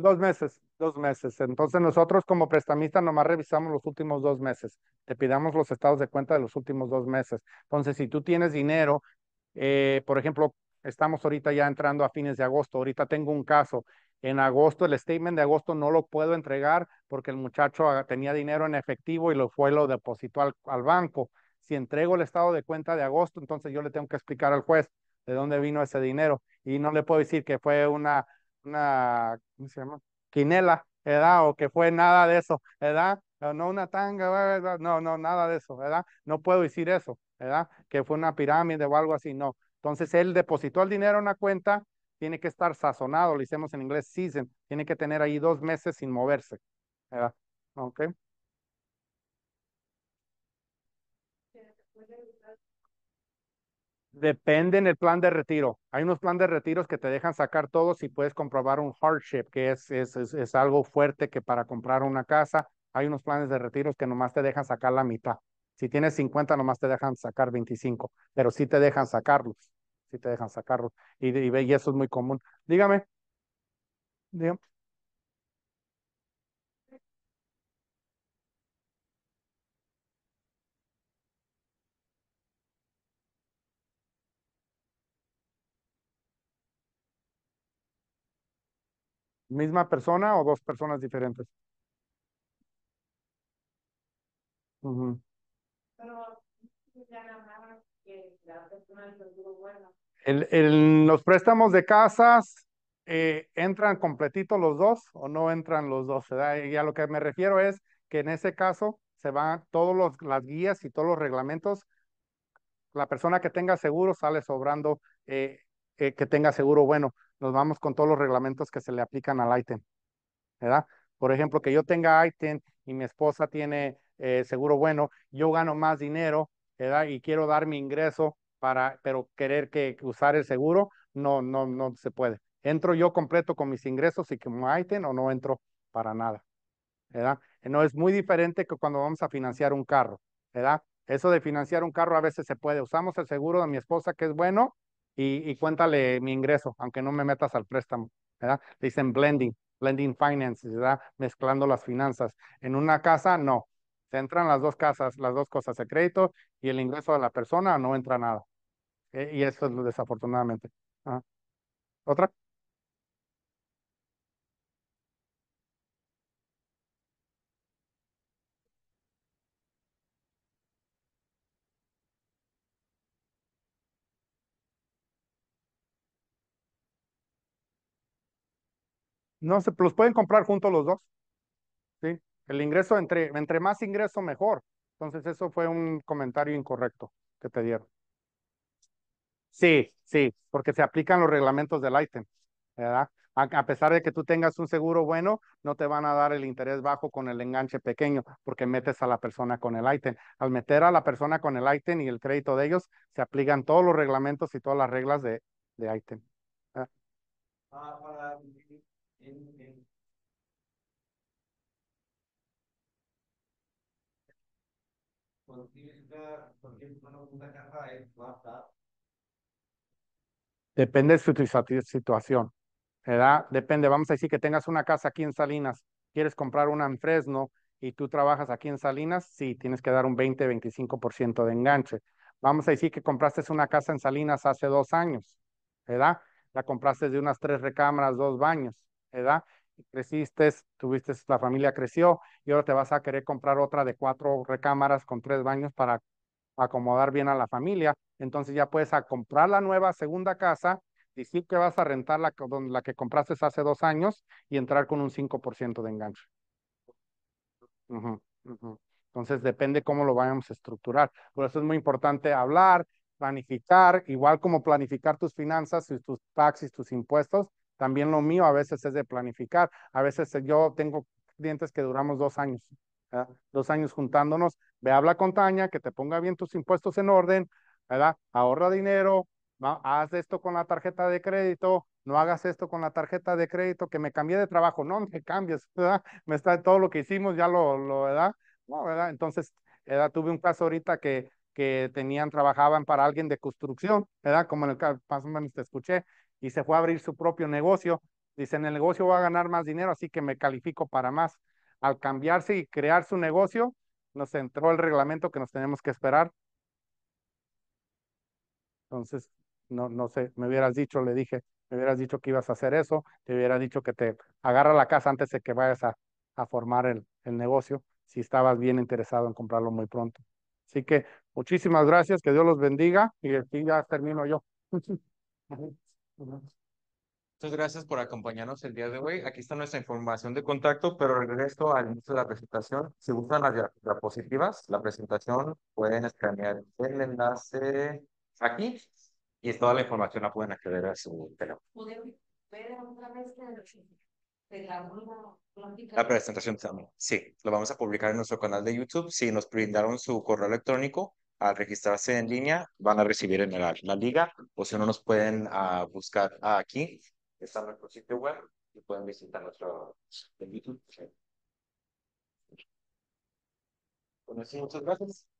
Dos meses, dos meses. Entonces nosotros como prestamista nomás revisamos los últimos dos meses. Te pidamos los estados de cuenta de los últimos dos meses. Entonces, si tú tienes dinero, eh, por ejemplo, estamos ahorita ya entrando a fines de agosto. Ahorita tengo un caso. En agosto, el statement de agosto no lo puedo entregar porque el muchacho ah, tenía dinero en efectivo y lo fue, lo depositó al banco. Si entrego el estado de cuenta de agosto, entonces yo le tengo que explicar al juez de dónde vino ese dinero. Y no le puedo decir que fue una una, ¿cómo se llama? Quinela, ¿verdad? O que fue nada de eso, ¿verdad? No una tanga, ¿verdad? No, no, nada de eso, ¿verdad? No puedo decir eso, ¿verdad? Que fue una pirámide o algo así, no. Entonces él depositó el dinero en una cuenta, tiene que estar sazonado, lo hicimos en inglés season, tiene que tener ahí dos meses sin moverse, ¿verdad? Ok. Depende en el plan de retiro. Hay unos planes de retiros que te dejan sacar todos si puedes comprobar un hardship, que es, es, es, algo fuerte que para comprar una casa. Hay unos planes de retiros que nomás te dejan sacar la mitad. Si tienes 50, nomás te dejan sacar 25, pero sí te dejan sacarlos. Sí te dejan sacarlos. Y, y, y eso es muy común. Dígame. Dígame. ¿Misma persona o dos personas diferentes? El, el, los préstamos de casas eh, entran completitos los dos o no entran los dos. Y a lo que me refiero es que en ese caso se van todas las guías y todos los reglamentos. La persona que tenga seguro sale sobrando eh, eh, que tenga seguro bueno nos vamos con todos los reglamentos que se le aplican al ITEM, ¿verdad? Por ejemplo, que yo tenga ITEM y mi esposa tiene eh, seguro bueno, yo gano más dinero, ¿verdad? Y quiero dar mi ingreso para, pero querer que usar el seguro, no, no, no se puede. ¿Entro yo completo con mis ingresos y como ITEM o no entro para nada? ¿Verdad? No es muy diferente que cuando vamos a financiar un carro, ¿verdad? Eso de financiar un carro a veces se puede. Usamos el seguro de mi esposa, que es bueno, y, cuéntale mi ingreso, aunque no me metas al préstamo, ¿verdad? Le dicen blending, blending finances, ¿verdad? Mezclando las finanzas. En una casa, no. Se entran las dos casas, las dos cosas, el crédito y el ingreso de la persona, no entra nada. E, y eso es lo desafortunadamente. ¿Otra? No se los pueden comprar juntos los dos. ¿sí? El ingreso, entre, entre más ingreso, mejor. Entonces, eso fue un comentario incorrecto que te dieron. Sí, sí, porque se aplican los reglamentos del ITEM, ¿verdad? A, pesar de que tú tengas un seguro bueno, no te van a dar el interés bajo con el enganche pequeño, porque metes a la persona con el ITEM. Al meter a la persona con el ITEM y el crédito de ellos, se aplican todos los reglamentos y todas las reglas de, de ITEM. Ah, Depende de su situación. ¿verdad? Depende, vamos a decir que tengas una casa aquí en Salinas, quieres comprar una en Fresno y tú trabajas aquí en Salinas, sí, tienes que dar un 20-25% de enganche. Vamos a decir que compraste una casa en Salinas hace dos años, ¿verdad? La compraste de unas tres recámaras, dos baños edad creciste, tuviste, la familia creció y ahora te vas a querer comprar otra de cuatro recámaras con tres baños para acomodar bien a la familia. Entonces ya puedes a comprar la nueva segunda casa, decir que vas a rentar la, la que compraste hace dos años y entrar con un 5% de enganche. Entonces depende cómo lo vayamos a estructurar. Por eso es muy importante hablar, planificar, igual como planificar tus finanzas tus taxis, tus impuestos, también lo mío a veces es de planificar. A veces eh, yo tengo clientes que duramos dos años, dos años juntándonos. Ve, habla con Tania, que te ponga bien tus impuestos en orden, ¿verdad? Ahorra dinero, ¿va? haz esto con la tarjeta de crédito, no hagas esto con la tarjeta de crédito, que me cambié de trabajo. No, me cambies, ¿verdad? Me está todo lo que hicimos, ya lo, ¿verdad? No, ¿verdad? Entonces, tuve un caso ahorita que que tenían, trabajaban para alguien de construcción, ¿verdad? Como en el caso, más o te escuché, y se fue a abrir su propio negocio. Dice, en el negocio va a ganar más dinero, así que me califico para más. Al cambiarse y crear su negocio, nos entró el reglamento que nos tenemos que esperar. Entonces, no, no sé, me hubieras dicho, le dije, me hubieras dicho que ibas a hacer eso, te hubiera dicho que te agarra la casa antes de que vayas a, a formar el, el negocio, si estabas bien interesado en comprarlo muy pronto. Así que muchísimas gracias, que Dios los bendiga y aquí ya termino yo. Muchas gracias por acompañarnos el día de hoy. Aquí está nuestra información de contacto, pero regreso al inicio de la presentación. Si gustan las diapositivas, la presentación pueden escanear el enlace aquí y toda la información la pueden acceder a su teléfono. La presentación también. Sí, lo vamos a publicar en nuestro canal de YouTube. Si nos brindaron su correo electrónico, al registrarse en línea van a recibir en la, liga o si no nos pueden ah, buscar aquí, está nuestro sitio web y pueden visitar nuestro YouTube. Bueno, muchas gracias.